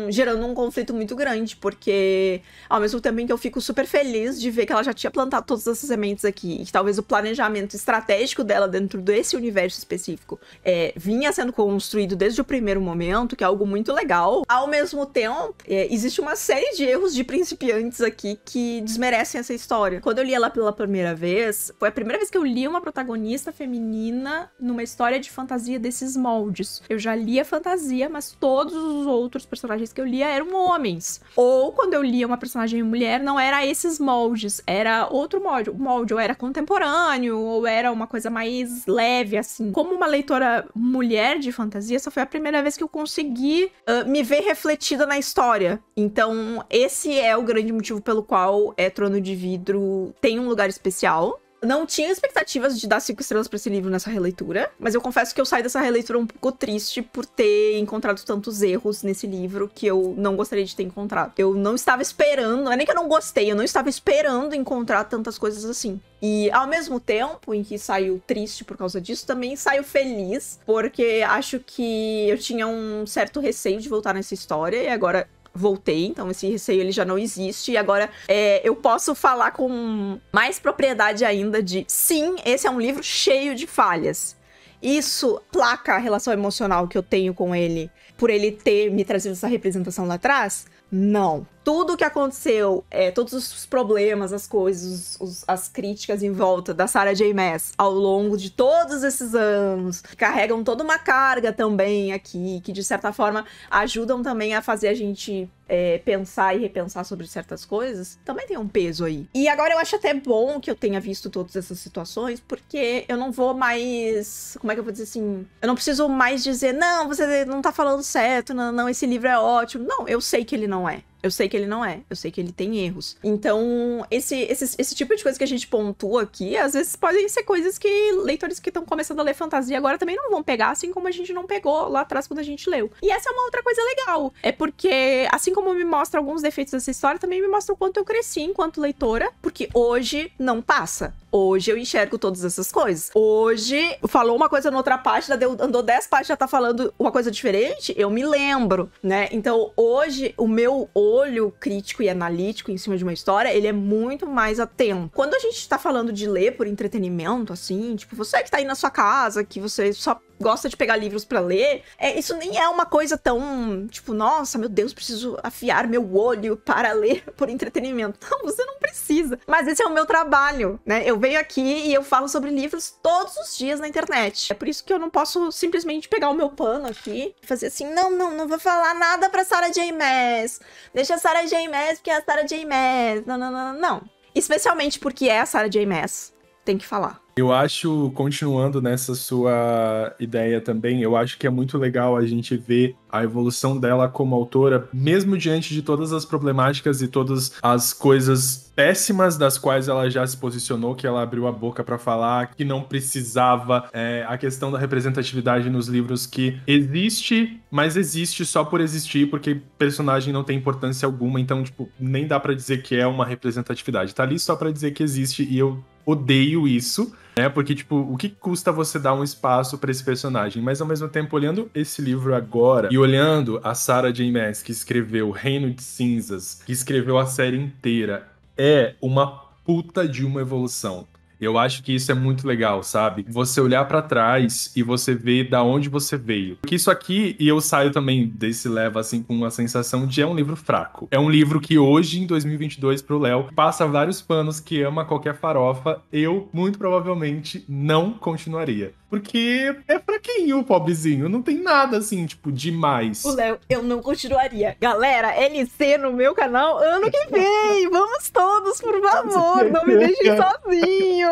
gerando um conflito muito grande, porque ao mesmo tempo em que eu fico super feliz de ver que ela já tinha plantado todas essas sementes aqui, e que talvez o planejamento estratégico dela dentro desse universo específico é, vinha sendo construído desde o primeiro momento, que é algo muito legal, ao mesmo tempo, é, existe uma série de erros de principiantes aqui que desmerecem essa história. Quando eu li ela pela primeira vez, foi a primeira vez que eu li uma protagonista feminina numa história de fantasia desses moldes. Eu já li lia fantasia, mas todos os outros personagens que eu lia eram homens. Ou quando eu lia uma personagem mulher, não era esses moldes, era outro molde. O molde ou era contemporâneo, ou era uma coisa mais leve, assim. Como uma leitora mulher de fantasia, essa foi a primeira vez que eu consegui uh, me ver refletida na história. Então, esse é o grande motivo pelo qual é Trono de Vidro tem um lugar especial não tinha expectativas de dar cinco estrelas para esse livro nessa releitura, mas eu confesso que eu saí dessa releitura um pouco triste por ter encontrado tantos erros nesse livro que eu não gostaria de ter encontrado. Eu não estava esperando, não é nem que eu não gostei, eu não estava esperando encontrar tantas coisas assim. E ao mesmo tempo em que saiu triste por causa disso, também saiu feliz, porque acho que eu tinha um certo receio de voltar nessa história e agora voltei, então esse receio ele já não existe. E agora é, eu posso falar com mais propriedade ainda de sim, esse é um livro cheio de falhas. Isso placa a relação emocional que eu tenho com ele por ele ter me trazido essa representação lá atrás? Não tudo o que aconteceu, é, todos os problemas, as coisas, os, os, as críticas em volta da Sarah J. Maas ao longo de todos esses anos, carregam toda uma carga também aqui, que de certa forma ajudam também a fazer a gente é, pensar e repensar sobre certas coisas, também tem um peso aí. E agora eu acho até bom que eu tenha visto todas essas situações, porque eu não vou mais. Como é que eu vou dizer assim? Eu não preciso mais dizer, não, você não tá falando certo, não, não esse livro é ótimo. Não, eu sei que ele não é. Eu sei que ele não é, eu sei que ele tem erros. Então, esse, esse, esse tipo de coisa que a gente pontua aqui, às vezes podem ser coisas que leitores que estão começando a ler fantasia agora também não vão pegar, assim como a gente não pegou lá atrás quando a gente leu. E essa é uma outra coisa legal. É porque, assim como me mostra alguns defeitos dessa história, também me mostra o quanto eu cresci enquanto leitora, porque hoje não passa. Hoje eu enxergo todas essas coisas. Hoje falou uma coisa na outra página, deu, andou 10 páginas, já tá falando uma coisa diferente, eu me lembro, né? Então, hoje, o meu olho crítico e analítico em cima de uma história, ele é muito mais atento. Quando a gente tá falando de ler por entretenimento, assim, tipo, você que tá aí na sua casa, que você só gosta de pegar livros para ler, é, isso nem é uma coisa tão, tipo, nossa, meu Deus, preciso afiar meu olho para ler por entretenimento. Não, você não precisa. Mas esse é o meu trabalho, né? Eu venho aqui e eu falo sobre livros todos os dias na internet. É por isso que eu não posso simplesmente pegar o meu pano aqui e fazer assim, não, não, não vou falar nada pra Sarah J. Maas. Deixa a Sarah J. Maas porque é a Sarah J. Maas. Não, não, não, não. Especialmente porque é a Sarah J. Maas. Tem que falar. Eu acho, continuando nessa sua ideia também, eu acho que é muito legal a gente ver a evolução dela como autora, mesmo diante de todas as problemáticas e todas as coisas péssimas das quais ela já se posicionou, que ela abriu a boca para falar, que não precisava, é, a questão da representatividade nos livros que existe, mas existe só por existir, porque personagem não tem importância alguma, então, tipo, nem dá para dizer que é uma representatividade. Tá ali só para dizer que existe e eu odeio isso, né? Porque, tipo, o que custa você dar um espaço para esse personagem? Mas ao mesmo tempo, olhando esse livro agora e olhando a Sarah J. Maas, que escreveu Reino de Cinzas, que escreveu a série inteira, é uma puta de uma evolução. Eu acho que isso é muito legal, sabe? Você olhar para trás e você ver da onde você veio. Porque isso aqui, e eu saio também desse leva assim com uma sensação de é um livro fraco. É um livro que hoje, em 2022, pro Léo, passa vários panos que ama qualquer farofa. Eu, muito provavelmente, não continuaria. Porque é fraquinho, pobrezinho. Não tem nada assim, tipo, demais. O Léo, eu não continuaria. Galera, LC no meu canal ano que vem. Vamos todos, por favor. Não me deixem sozinho.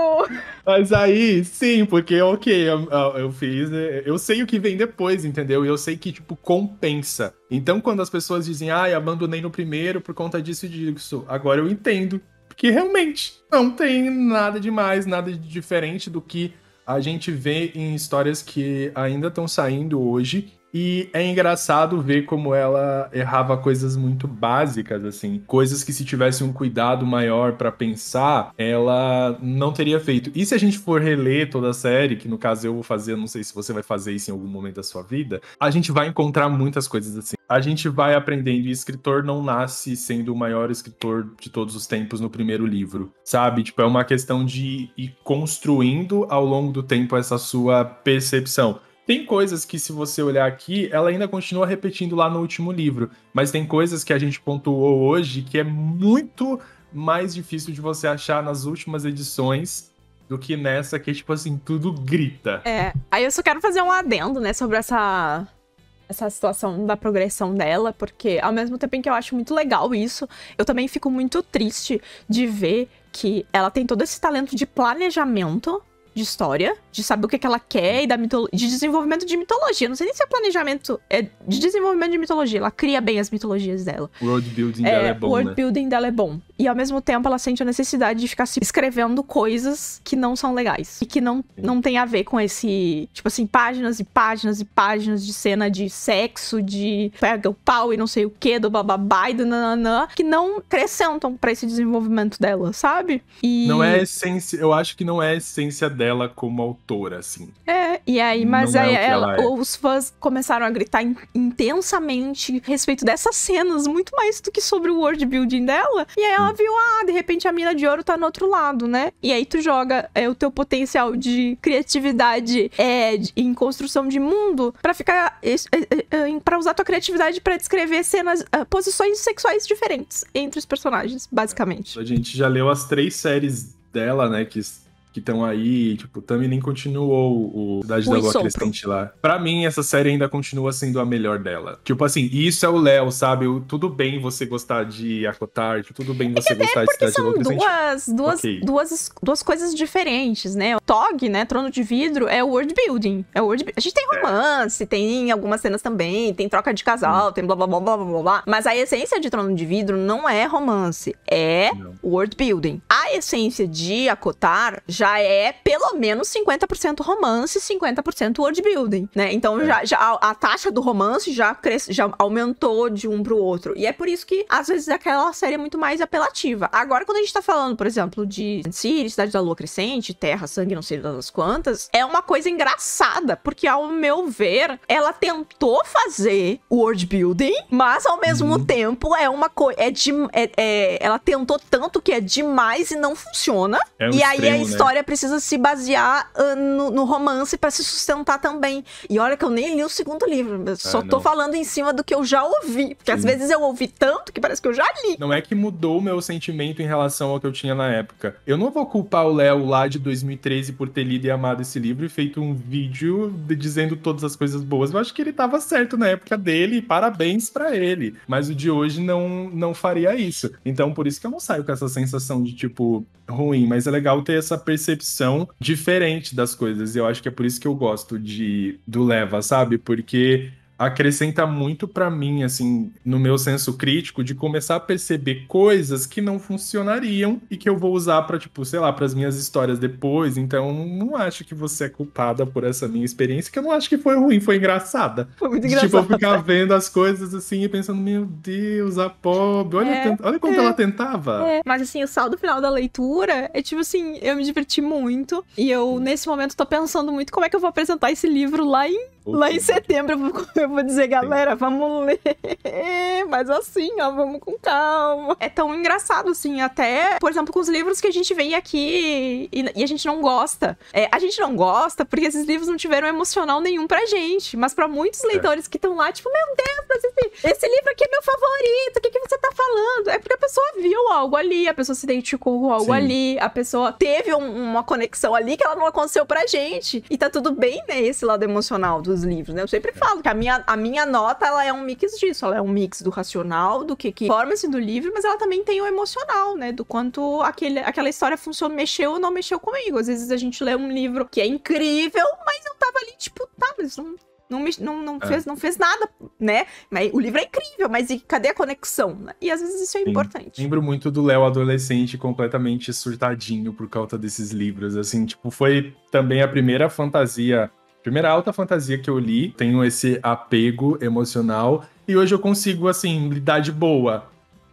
Mas aí, sim, porque, ok, eu, eu fiz. Né, eu sei o que vem depois, entendeu? E eu sei que, tipo, compensa. Então, quando as pessoas dizem, ai, ah, abandonei no primeiro por conta disso e disso, agora eu entendo. Porque realmente não tem nada demais, nada de diferente do que a gente vê em histórias que ainda estão saindo hoje e é engraçado ver como ela errava coisas muito básicas, assim. Coisas que se tivesse um cuidado maior para pensar, ela não teria feito. E se a gente for reler toda a série, que no caso eu vou fazer, não sei se você vai fazer isso em algum momento da sua vida, a gente vai encontrar muitas coisas assim. A gente vai aprendendo, e escritor não nasce sendo o maior escritor de todos os tempos no primeiro livro, sabe? Tipo, é uma questão de ir construindo ao longo do tempo essa sua percepção. Tem coisas que, se você olhar aqui, ela ainda continua repetindo lá no último livro, mas tem coisas que a gente pontuou hoje que é muito mais difícil de você achar nas últimas edições do que nessa que, tipo assim, tudo grita. É, aí eu só quero fazer um adendo, né, sobre essa essa situação da progressão dela, porque ao mesmo tempo em que eu acho muito legal isso, eu também fico muito triste de ver que ela tem todo esse talento de planejamento de história, de saber o que, é que ela quer e da de desenvolvimento de mitologia. Não sei nem se é planejamento, é de desenvolvimento de mitologia. Ela cria bem as mitologias dela. O world building é, dela é bom. O world né? building dela é bom. E ao mesmo tempo ela sente a necessidade de ficar se escrevendo coisas que não são legais. E que não, não tem a ver com esse, tipo assim, páginas e páginas e páginas de cena de sexo, de pega o pau e não sei o que, do bababá e do nananã, que não acrescentam para esse desenvolvimento dela, sabe? E... Não é a essência, eu acho que não é a essência dela como autora, assim. É, e aí, mas é aí é ela, ela é. os fãs começaram a gritar in intensamente a respeito dessas cenas, muito mais do que sobre o world building dela. E aí ela viu, ah, de repente a mina de ouro tá no outro lado, né? E aí tu joga é, o teu potencial de criatividade é, de, em construção de mundo para ficar. É, é, é, é para usar tua criatividade para descrever cenas, ah, posições sexuais diferentes entre os personagens, basicamente. A gente já leu as três séries dela, né? Que que estão aí, tipo, também nem continuou o Cidade o da Lua Crescente lá. Pra mim, essa série ainda continua sendo a melhor dela. Tipo assim, isso é o Léo, sabe? Tudo bem você gostar de Acotar, tipo, tudo bem é você é gostar de Cidade da Lua Crescente. Duas, duas, okay. duas, duas coisas diferentes, né? O Tog, né? Trono de Vidro é o world building. É world... A gente tem é. romance, é. tem algumas cenas também, tem troca de casal, hum. tem blá blá blá blá blá blá. Mas a essência de Trono de Vidro não é romance, é não. world building. A essência de Acotar já já é pelo menos 50% romance e 50% world building, né? Então é. já, já a, a, taxa do romance já, já aumentou de um pro outro. E é por isso que às vezes aquela série é muito mais apelativa. Agora, quando a gente tá falando, por exemplo, de Siri, Cidade da Lua Crescente, Terra, Sangue, não sei das quantas, é uma coisa engraçada, porque ao meu ver, ela tentou fazer world building, mas ao mesmo uhum. tempo é uma coisa. É, de, é, é ela tentou tanto que é demais e não funciona. É um e extremo, aí a né? história. Né? história precisa se basear uh, no, no, romance para se sustentar também. E olha que eu nem li o segundo livro, eu é, só ah, tô falando em cima do que eu já ouvi. Porque Sim. às vezes eu ouvi tanto que parece que eu já li. Não é que mudou o meu sentimento em relação ao que eu tinha na época. Eu não vou culpar o Léo lá de 2013 por ter lido e amado esse livro e feito um vídeo de, dizendo todas as coisas boas. Eu acho que ele tava certo na época dele e parabéns para ele. Mas o de hoje não, não faria isso. Então por isso que eu não saio com essa sensação de tipo ruim, mas é legal ter essa perspectiva percepção diferente das coisas. E eu acho que é por isso que eu gosto de do Leva, sabe? Porque acrescenta muito para mim, assim, no meu senso crítico, de começar a perceber coisas que não funcionariam e que eu vou usar para tipo, sei lá, para as minhas histórias depois. Então, não acho que você é culpada por essa minha experiência, que eu não acho que foi ruim, foi engraçada. Foi muito tipo, engraçada. Tipo, ficar vendo as coisas assim e pensando, meu Deus, a pobre, olha, é, olha como é, ela tentava. É. Mas assim, o saldo final da leitura é tipo assim, eu me diverti muito e eu nesse momento tô pensando muito como é que eu vou apresentar esse livro lá em Lá em setembro eu vou dizer, galera, vamos ler, mas assim, ó, vamos com calma. É tão engraçado, assim, até, por exemplo, com os livros que a gente vem aqui e, e a gente não gosta. É, a gente não gosta porque esses livros não tiveram emocional nenhum pra gente, mas pra muitos é. leitores é. que estão lá, tipo, meu Deus, esse, esse livro aqui é meu favorito, o que, que você tá falando? É porque a pessoa viu algo ali, a pessoa se identificou com algo Sim. ali, a pessoa teve um, uma conexão ali que ela não aconteceu pra gente. E tá tudo bem, né, esse lado emocional dos dos livros, né? Eu sempre é. falo que a minha, a minha nota, ela é um mix disso. Ela é um mix do racional, do que, que forma-se do livro, mas ela também tem o emocional, né? Do quanto aquele, aquela história funciona, mexeu ou não mexeu comigo. Às vezes a gente lê um livro que é incrível, mas eu tava ali, tipo, tá, mas não, não, me, não, não, é. fez, não fez nada, né? Mas o livro é incrível, mas e, cadê a conexão? Né? E às vezes isso é Sim. importante. Lembro muito do Léo adolescente completamente surtadinho por causa desses livros, assim, tipo, foi também a primeira fantasia Primeira alta fantasia que eu li, tenho esse apego emocional e hoje eu consigo, assim, lidar de boa.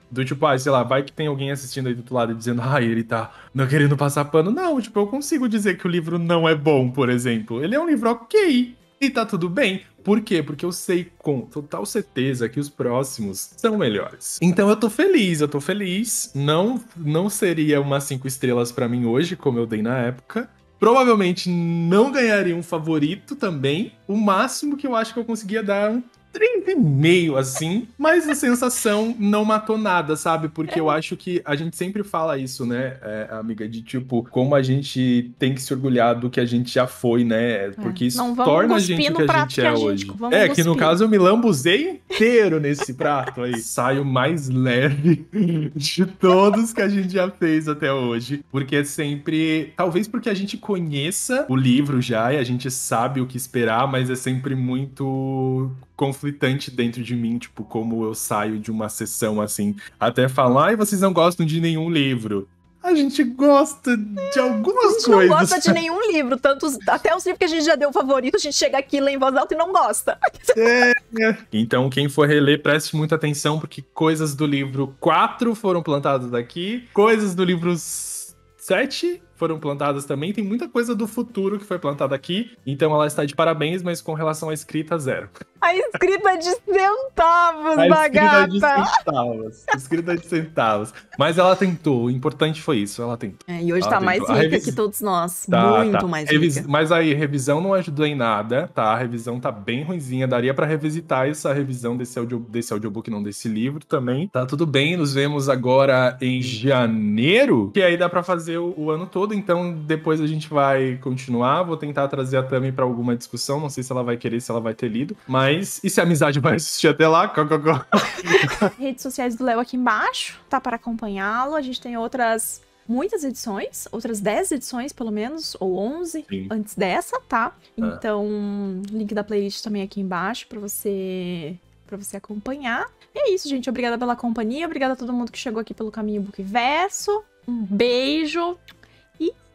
Do tipo, ah, sei lá, vai que tem alguém assistindo aí do outro lado dizendo, ah, ele tá não querendo passar pano. Não, tipo, eu consigo dizer que o livro não é bom, por exemplo. Ele é um livro ok e tá tudo bem. Por quê? Porque eu sei com total certeza que os próximos são melhores. Então eu tô feliz, eu tô feliz. Não não seria umas cinco estrelas para mim hoje, como eu dei na época, provavelmente não ganharia um favorito também. O máximo que eu acho que eu conseguia dar é um 30 e meio, assim, mas a sensação não matou nada, sabe? Porque eu acho que a gente sempre fala isso, né, é, amiga, de tipo, como a gente tem que se orgulhar do que a gente já foi, né? É. Porque isso torna a gente o é que a gente é gente, hoje. é, cuspir. que no caso eu me lambuzei inteiro nesse prato aí. Saio mais leve de todos que a gente já fez até hoje. Porque é sempre. Talvez porque a gente conheça o livro já e a gente sabe o que esperar, mas é sempre muito conflitante dentro de mim, tipo, como eu saio de uma sessão assim, até falar, ai, vocês não gostam de nenhum livro. A gente gosta de algumas coisas. A gente coisas. não gosta de nenhum livro, tanto os, até os livros que a gente já deu favorito, a gente chega aqui, lê em voz alta e não gosta. É, é. Então, quem for reler, preste muita atenção, porque coisas do livro 4 foram plantadas aqui, coisas do livro 7 foram plantadas também. Tem muita coisa do futuro que foi plantada aqui. Então ela está de parabéns, mas com relação à escrita, zero. A escrita é de centavos, a é bagata! Escrita de centavos. escrita de centavos. Mas ela tentou. O importante foi isso. Ela tentou. É, e hoje está mais rica revis... que todos nós. Tá, Muito tá. mais rica. Mas aí, revisão não ajudou em nada, tá? A revisão tá bem ruimzinha. Daria para revisitar essa revisão desse, audio... desse audiobook, não desse livro também. Tá tudo bem. Nos vemos agora em janeiro, que aí dá para fazer o, o ano todo todo, então depois a gente vai continuar. Vou tentar trazer a Tami para alguma discussão, não sei se ela vai querer, se ela vai ter lido. Mas, e se a amizade vai assistir até lá? Redes sociais do Léo aqui embaixo, tá para acompanhá-lo. A gente tem outras muitas edições, outras 10 edições pelo menos, ou 11 Sim. antes dessa, tá? Ah. Então, link da playlist também aqui embaixo para você para você acompanhar. E é isso, gente. Obrigada pela companhia, obrigada a todo mundo que chegou aqui pelo caminho Bookverso. Um beijo.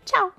Tchau!